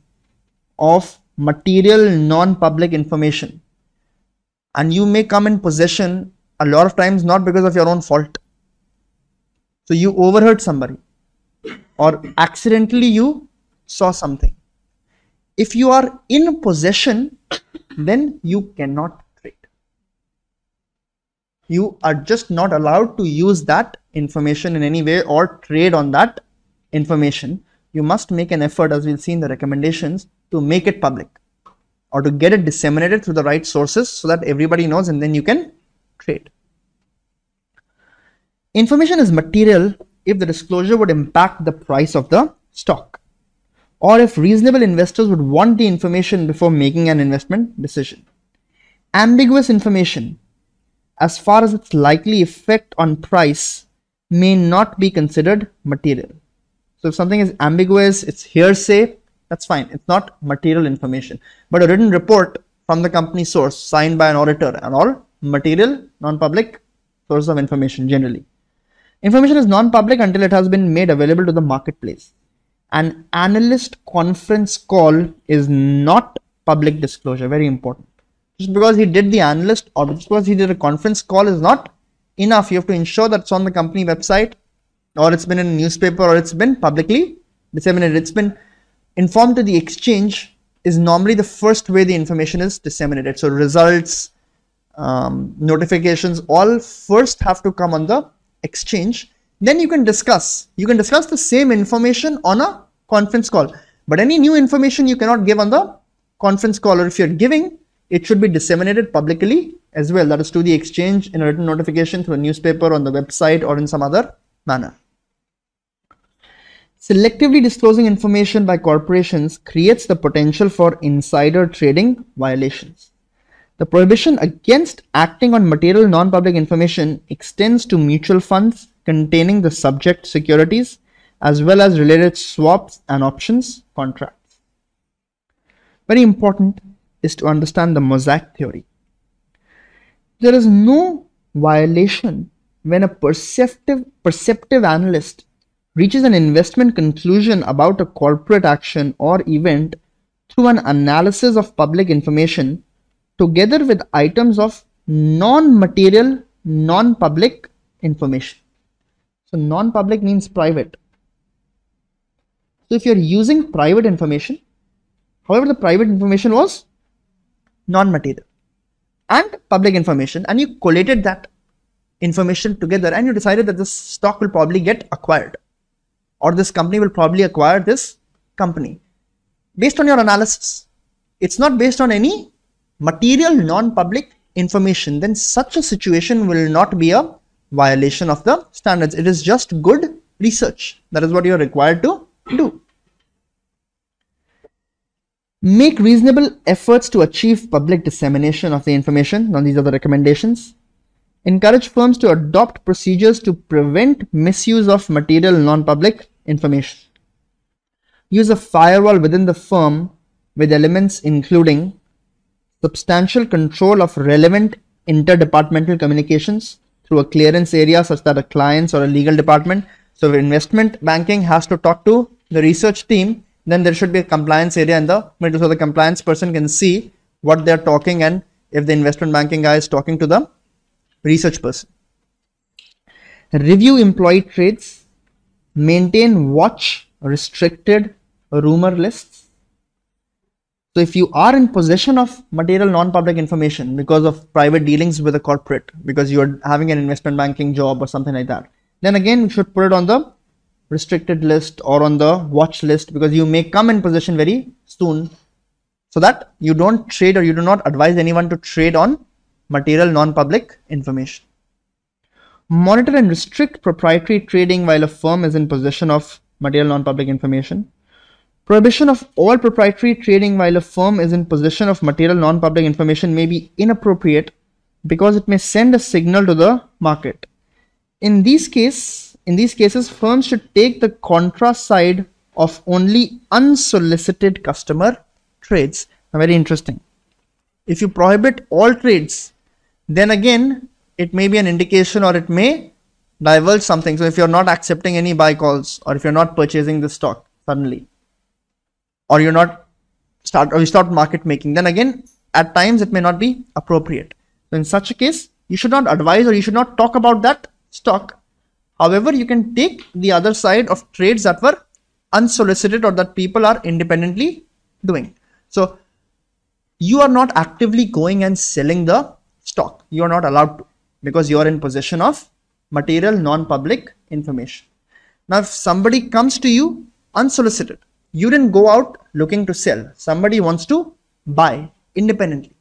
of material non-public information and you may come in possession a lot of times not because of your own fault. So you overheard somebody or accidentally you saw something. If you are in possession, then you cannot trade. You are just not allowed to use that information in any way or trade on that information, you must make an effort, as we'll see in the recommendations, to make it public or to get it disseminated through the right sources so that everybody knows and then you can trade. Information is material if the disclosure would impact the price of the stock or if reasonable investors would want the information before making an investment decision. Ambiguous information, as far as its likely effect on price, may not be considered material. So if something is ambiguous, it's hearsay, that's fine. It's not material information. But a written report from the company source signed by an auditor and all material, non-public source of information generally. Information is non-public until it has been made available to the marketplace. An analyst conference call is not public disclosure, very important. Just because he did the analyst or just because he did a conference call is not enough. You have to ensure that it's on the company website or it's been in a newspaper or it's been publicly disseminated. It's been informed to the exchange is normally the first way the information is disseminated. So results, um, notifications, all first have to come on the exchange. Then you can discuss. You can discuss the same information on a conference call. But any new information you cannot give on the conference call or if you're giving, it should be disseminated publicly as well, that is to the exchange in a written notification through a newspaper on the website or in some other manner. Selectively disclosing information by corporations creates the potential for insider trading violations. The prohibition against acting on material non-public information extends to mutual funds containing the subject securities as well as related swaps and options contracts. Very important is to understand the mosaic theory. There is no violation when a perceptive, perceptive analyst reaches an investment conclusion about a corporate action or event through an analysis of public information together with items of non-material, non-public information. So non-public means private. So if you're using private information, however, the private information was non-material and public information and you collated that information together and you decided that this stock will probably get acquired or this company will probably acquire this company based on your analysis it's not based on any material non-public information then such a situation will not be a violation of the standards it is just good research that is what you are required to do Make reasonable efforts to achieve public dissemination of the information. Now, these are the recommendations. Encourage firms to adopt procedures to prevent misuse of material non-public information. Use a firewall within the firm with elements including substantial control of relevant interdepartmental communications through a clearance area such that a client's or a legal department. So investment banking has to talk to the research team then there should be a compliance area in the middle so the compliance person can see what they're talking and if the investment banking guy is talking to the research person. Review employee trades, maintain watch restricted rumor lists. So if you are in possession of material non-public information because of private dealings with a corporate, because you're having an investment banking job or something like that, then again you should put it on the restricted list or on the watch list because you may come in possession very soon so that you don't trade or you do not advise anyone to trade on material non-public information. Monitor and restrict proprietary trading while a firm is in possession of material non-public information. Prohibition of all proprietary trading while a firm is in possession of material non-public information may be inappropriate because it may send a signal to the market. In this case, in these cases, firms should take the contra side of only unsolicited customer trades. Now, very interesting. If you prohibit all trades, then again, it may be an indication or it may divulge something. So if you're not accepting any buy calls or if you're not purchasing the stock suddenly, or you're not start or you stop market making, then again, at times it may not be appropriate. So in such a case, you should not advise or you should not talk about that stock However, you can take the other side of trades that were unsolicited or that people are independently doing. So you are not actively going and selling the stock. You are not allowed to because you are in possession of material non-public information. Now, if somebody comes to you unsolicited, you didn't go out looking to sell. Somebody wants to buy independently.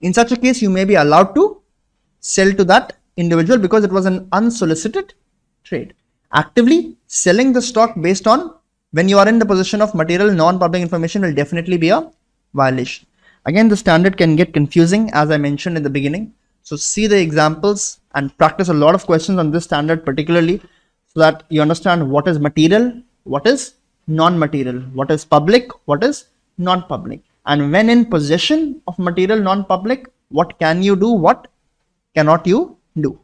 In such a case, you may be allowed to sell to that individual because it was an unsolicited trade. Actively selling the stock based on when you are in the position of material non-public information will definitely be a violation. Again, the standard can get confusing as I mentioned in the beginning. So see the examples and practice a lot of questions on this standard particularly so that you understand what is material, what is non-material, what is public, what is non-public. And when in possession of material non-public, what can you do, what cannot you do.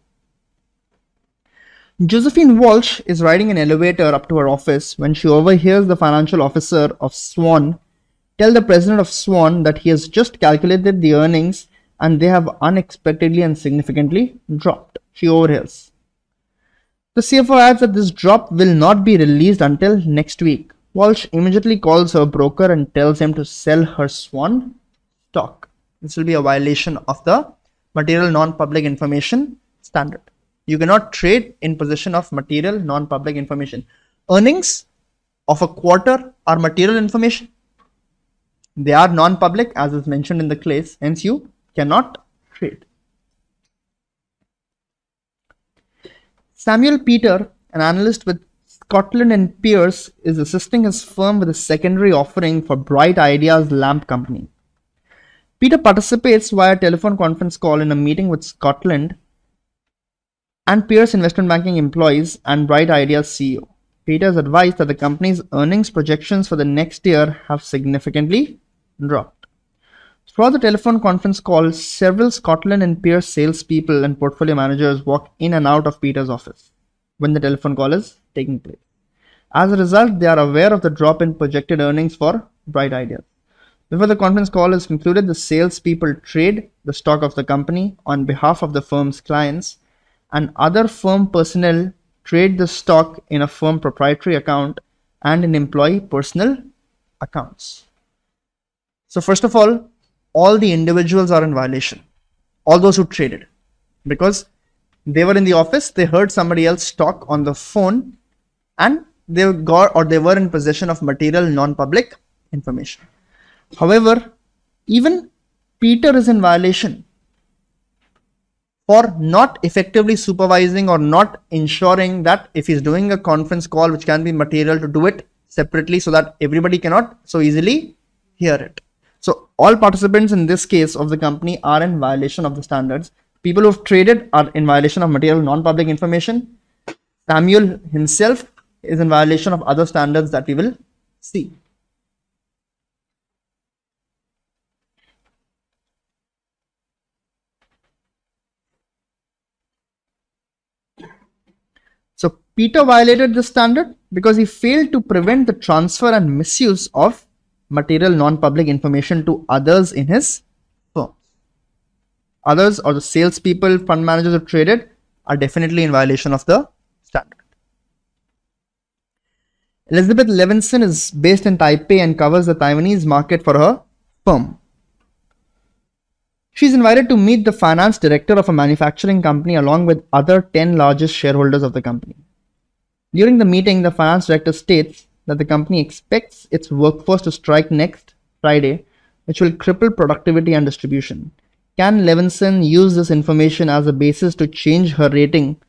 Josephine Walsh is riding an elevator up to her office when she overhears the financial officer of Swan tell the president of Swan that he has just calculated the earnings and they have unexpectedly and significantly dropped. She overhears. The CFO adds that this drop will not be released until next week. Walsh immediately calls her broker and tells him to sell her Swan stock. This will be a violation of the Material Non-Public Information standard. You cannot trade in possession of material non-public information. Earnings of a quarter are material information. They are non-public as is mentioned in the case, Hence, you cannot trade. Samuel Peter, an analyst with Scotland and Pierce, is assisting his firm with a secondary offering for Bright Ideas Lamp Company. Peter participates via telephone conference call in a meeting with Scotland and Pierce Investment Banking employees and Bright Ideas CEO. Peters advised that the company's earnings projections for the next year have significantly dropped. Throughout the telephone conference call, several Scotland and Pierce salespeople and portfolio managers walk in and out of Peter's office when the telephone call is taking place. As a result, they are aware of the drop in projected earnings for Bright Ideas. Before the conference call is concluded, the salespeople trade the stock of the company on behalf of the firm's clients and other firm personnel trade the stock in a firm proprietary account and in employee personal accounts. So first of all, all the individuals are in violation, all those who traded, because they were in the office, they heard somebody else talk on the phone, and they got or they were in possession of material non-public information. However, even Peter is in violation for not effectively supervising or not ensuring that if he's doing a conference call which can be material to do it separately so that everybody cannot so easily hear it so all participants in this case of the company are in violation of the standards people who've traded are in violation of material non-public information samuel himself is in violation of other standards that we will see Peter violated the standard because he failed to prevent the transfer and misuse of material non-public information to others in his firm. Others or the salespeople, fund managers or traded are definitely in violation of the standard. Elizabeth Levinson is based in Taipei and covers the Taiwanese market for her firm. She is invited to meet the finance director of a manufacturing company along with other 10 largest shareholders of the company. During the meeting, the finance director states that the company expects its workforce to strike next Friday, which will cripple productivity and distribution. Can Levinson use this information as a basis to change her rating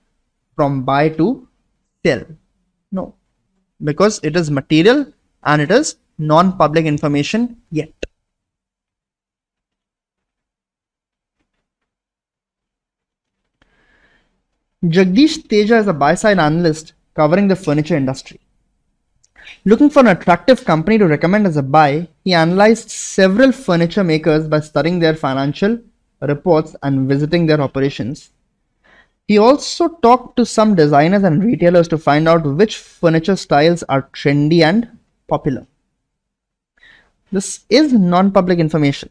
from buy to sell? No, because it is material and it is non public information yet. Jagdish Teja is a buy side analyst covering the furniture industry. Looking for an attractive company to recommend as a buy, he analyzed several furniture makers by studying their financial reports and visiting their operations. He also talked to some designers and retailers to find out which furniture styles are trendy and popular. This is non public information.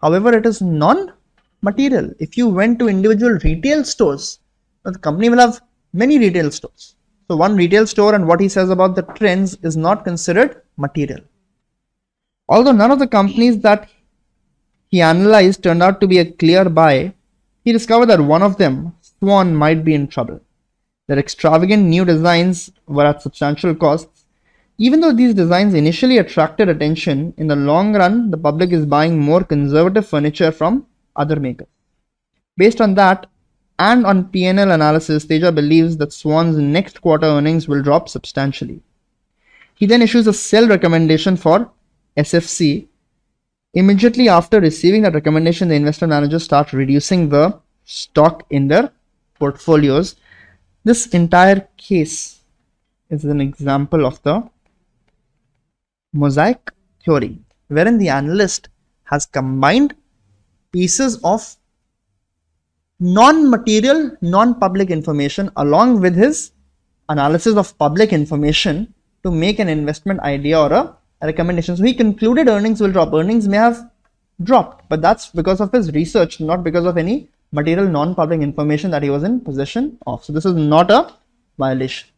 However, it is non material. If you went to individual retail stores, the company will have many retail stores. So one retail store and what he says about the trends is not considered material. Although none of the companies that he analyzed turned out to be a clear buy, he discovered that one of them, Swan, might be in trouble. Their extravagant new designs were at substantial costs. Even though these designs initially attracted attention, in the long run, the public is buying more conservative furniture from other makers. Based on that, and on P&L analysis, Teja believes that Swan's next quarter earnings will drop substantially. He then issues a sell recommendation for SFC. Immediately after receiving that recommendation, the investment managers start reducing the stock in their portfolios. This entire case is an example of the mosaic theory, wherein the analyst has combined pieces of non-material, non-public information along with his analysis of public information to make an investment idea or a recommendation. So he concluded earnings will drop. Earnings may have dropped, but that's because of his research, not because of any material non-public information that he was in possession of. So this is not a violation.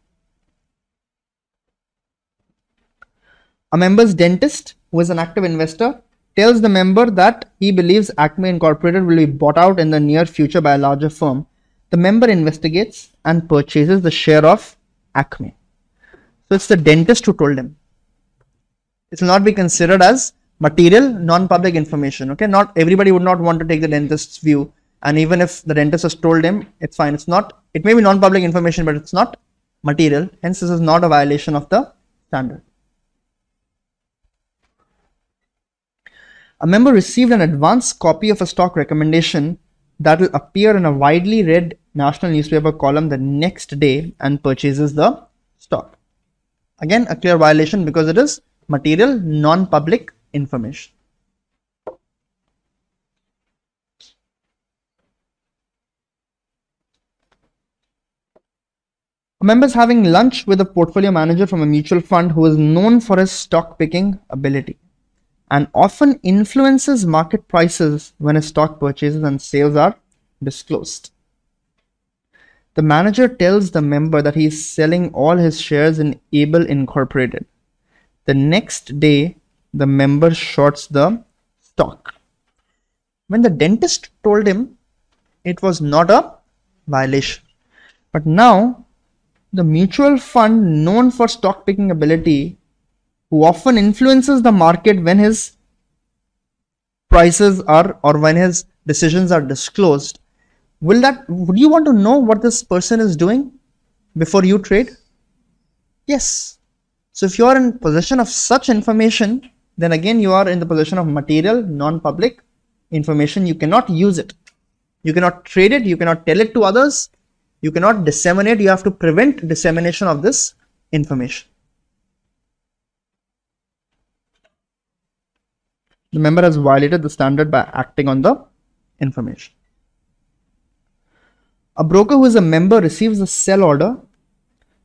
A member's dentist who is an active investor tells the member that he believes Acme Incorporated will be bought out in the near future by a larger firm. The member investigates and purchases the share of Acme. So it's the dentist who told him. It will not be considered as material, non-public information. Okay, not everybody would not want to take the dentist's view. And even if the dentist has told him, it's fine. It's not. It may be non-public information, but it's not material. Hence, this is not a violation of the standard. a member received an advance copy of a stock recommendation that will appear in a widely read national newspaper column the next day and purchases the stock. Again, a clear violation because it is material non-public information. A member is having lunch with a portfolio manager from a mutual fund who is known for his stock picking ability and often influences market prices when a stock purchases and sales are disclosed. The manager tells the member that he is selling all his shares in Able Incorporated. The next day, the member shorts the stock. When the dentist told him it was not a violation, but now the mutual fund known for stock picking ability who often influences the market when his prices are or when his decisions are disclosed will that would you want to know what this person is doing before you trade yes so if you are in possession of such information then again you are in the possession of material non-public information you cannot use it you cannot trade it you cannot tell it to others you cannot disseminate you have to prevent dissemination of this information the member has violated the standard by acting on the information. A broker who is a member receives a sell order.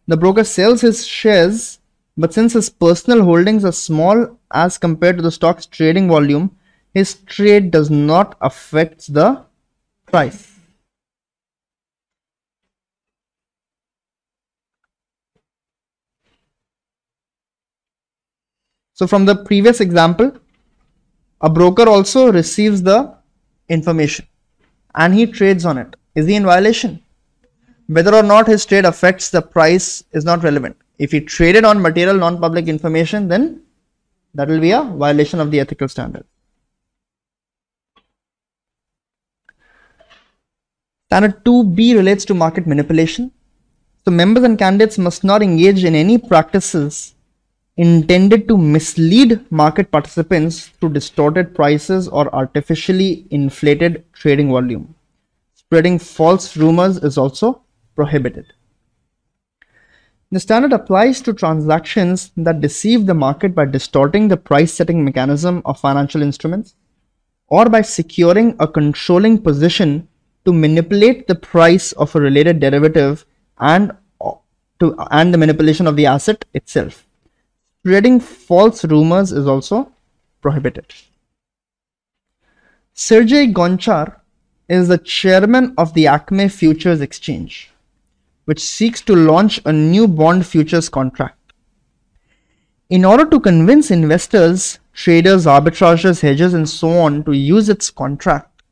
The broker sells his shares, but since his personal holdings are small as compared to the stock's trading volume, his trade does not affect the price. So from the previous example, a broker also receives the information and he trades on it. Is he in violation? Whether or not his trade affects the price is not relevant. If he traded on material non-public information, then that will be a violation of the ethical standard. Standard 2b relates to market manipulation. So members and candidates must not engage in any practices intended to mislead market participants through distorted prices or artificially inflated trading volume. Spreading false rumors is also prohibited. The standard applies to transactions that deceive the market by distorting the price setting mechanism of financial instruments or by securing a controlling position to manipulate the price of a related derivative and to and the manipulation of the asset itself. Spreading false rumors is also prohibited. Sergei Gonchar is the chairman of the Acme Futures Exchange, which seeks to launch a new bond futures contract. In order to convince investors, traders, arbitrageurs, hedges, and so on to use its contract,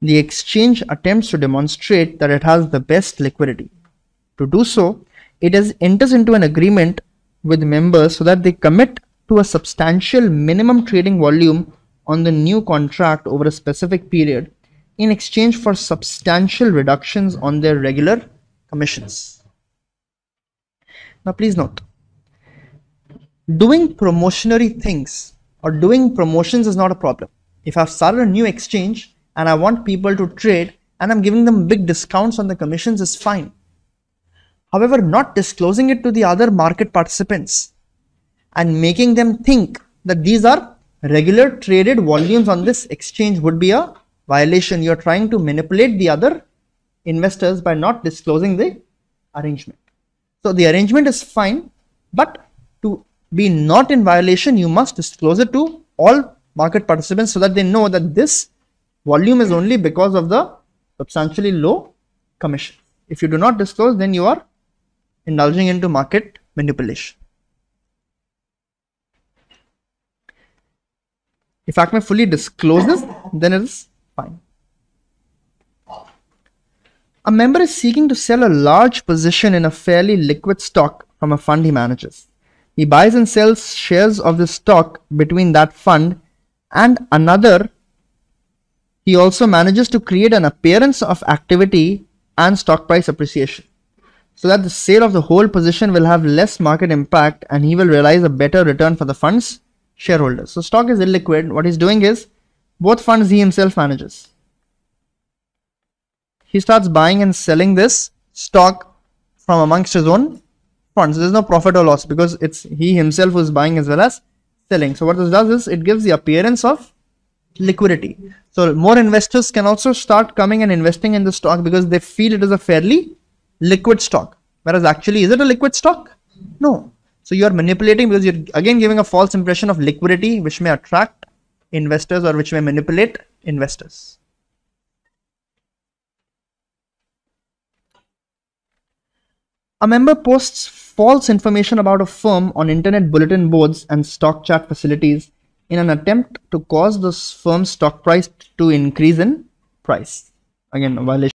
the exchange attempts to demonstrate that it has the best liquidity. To do so, it enters into an agreement with members so that they commit to a substantial minimum trading volume on the new contract over a specific period in exchange for substantial reductions on their regular commissions. Now please note, doing promotionary things or doing promotions is not a problem. If I've started a new exchange and I want people to trade and I'm giving them big discounts on the commissions is fine however, not disclosing it to the other market participants and making them think that these are regular traded volumes on this exchange would be a violation. You're trying to manipulate the other investors by not disclosing the arrangement. So the arrangement is fine, but to be not in violation, you must disclose it to all market participants so that they know that this volume is only because of the substantially low commission. If you do not disclose, then you are indulging into market manipulation. If ACME fully discloses, then it is fine. A member is seeking to sell a large position in a fairly liquid stock from a fund he manages. He buys and sells shares of the stock between that fund and another. He also manages to create an appearance of activity and stock price appreciation so that the sale of the whole position will have less market impact and he will realize a better return for the fund's shareholders. So stock is illiquid. What he's doing is both funds he himself manages. He starts buying and selling this stock from amongst his own funds. There's no profit or loss because it's he himself who's buying as well as selling. So what this does is it gives the appearance of liquidity. So more investors can also start coming and investing in the stock because they feel it is a fairly liquid stock whereas actually is it a liquid stock no so you are manipulating because you're again giving a false impression of liquidity which may attract investors or which may manipulate investors a member posts false information about a firm on internet bulletin boards and stock chart facilities in an attempt to cause this firm's stock price to increase in price again a violation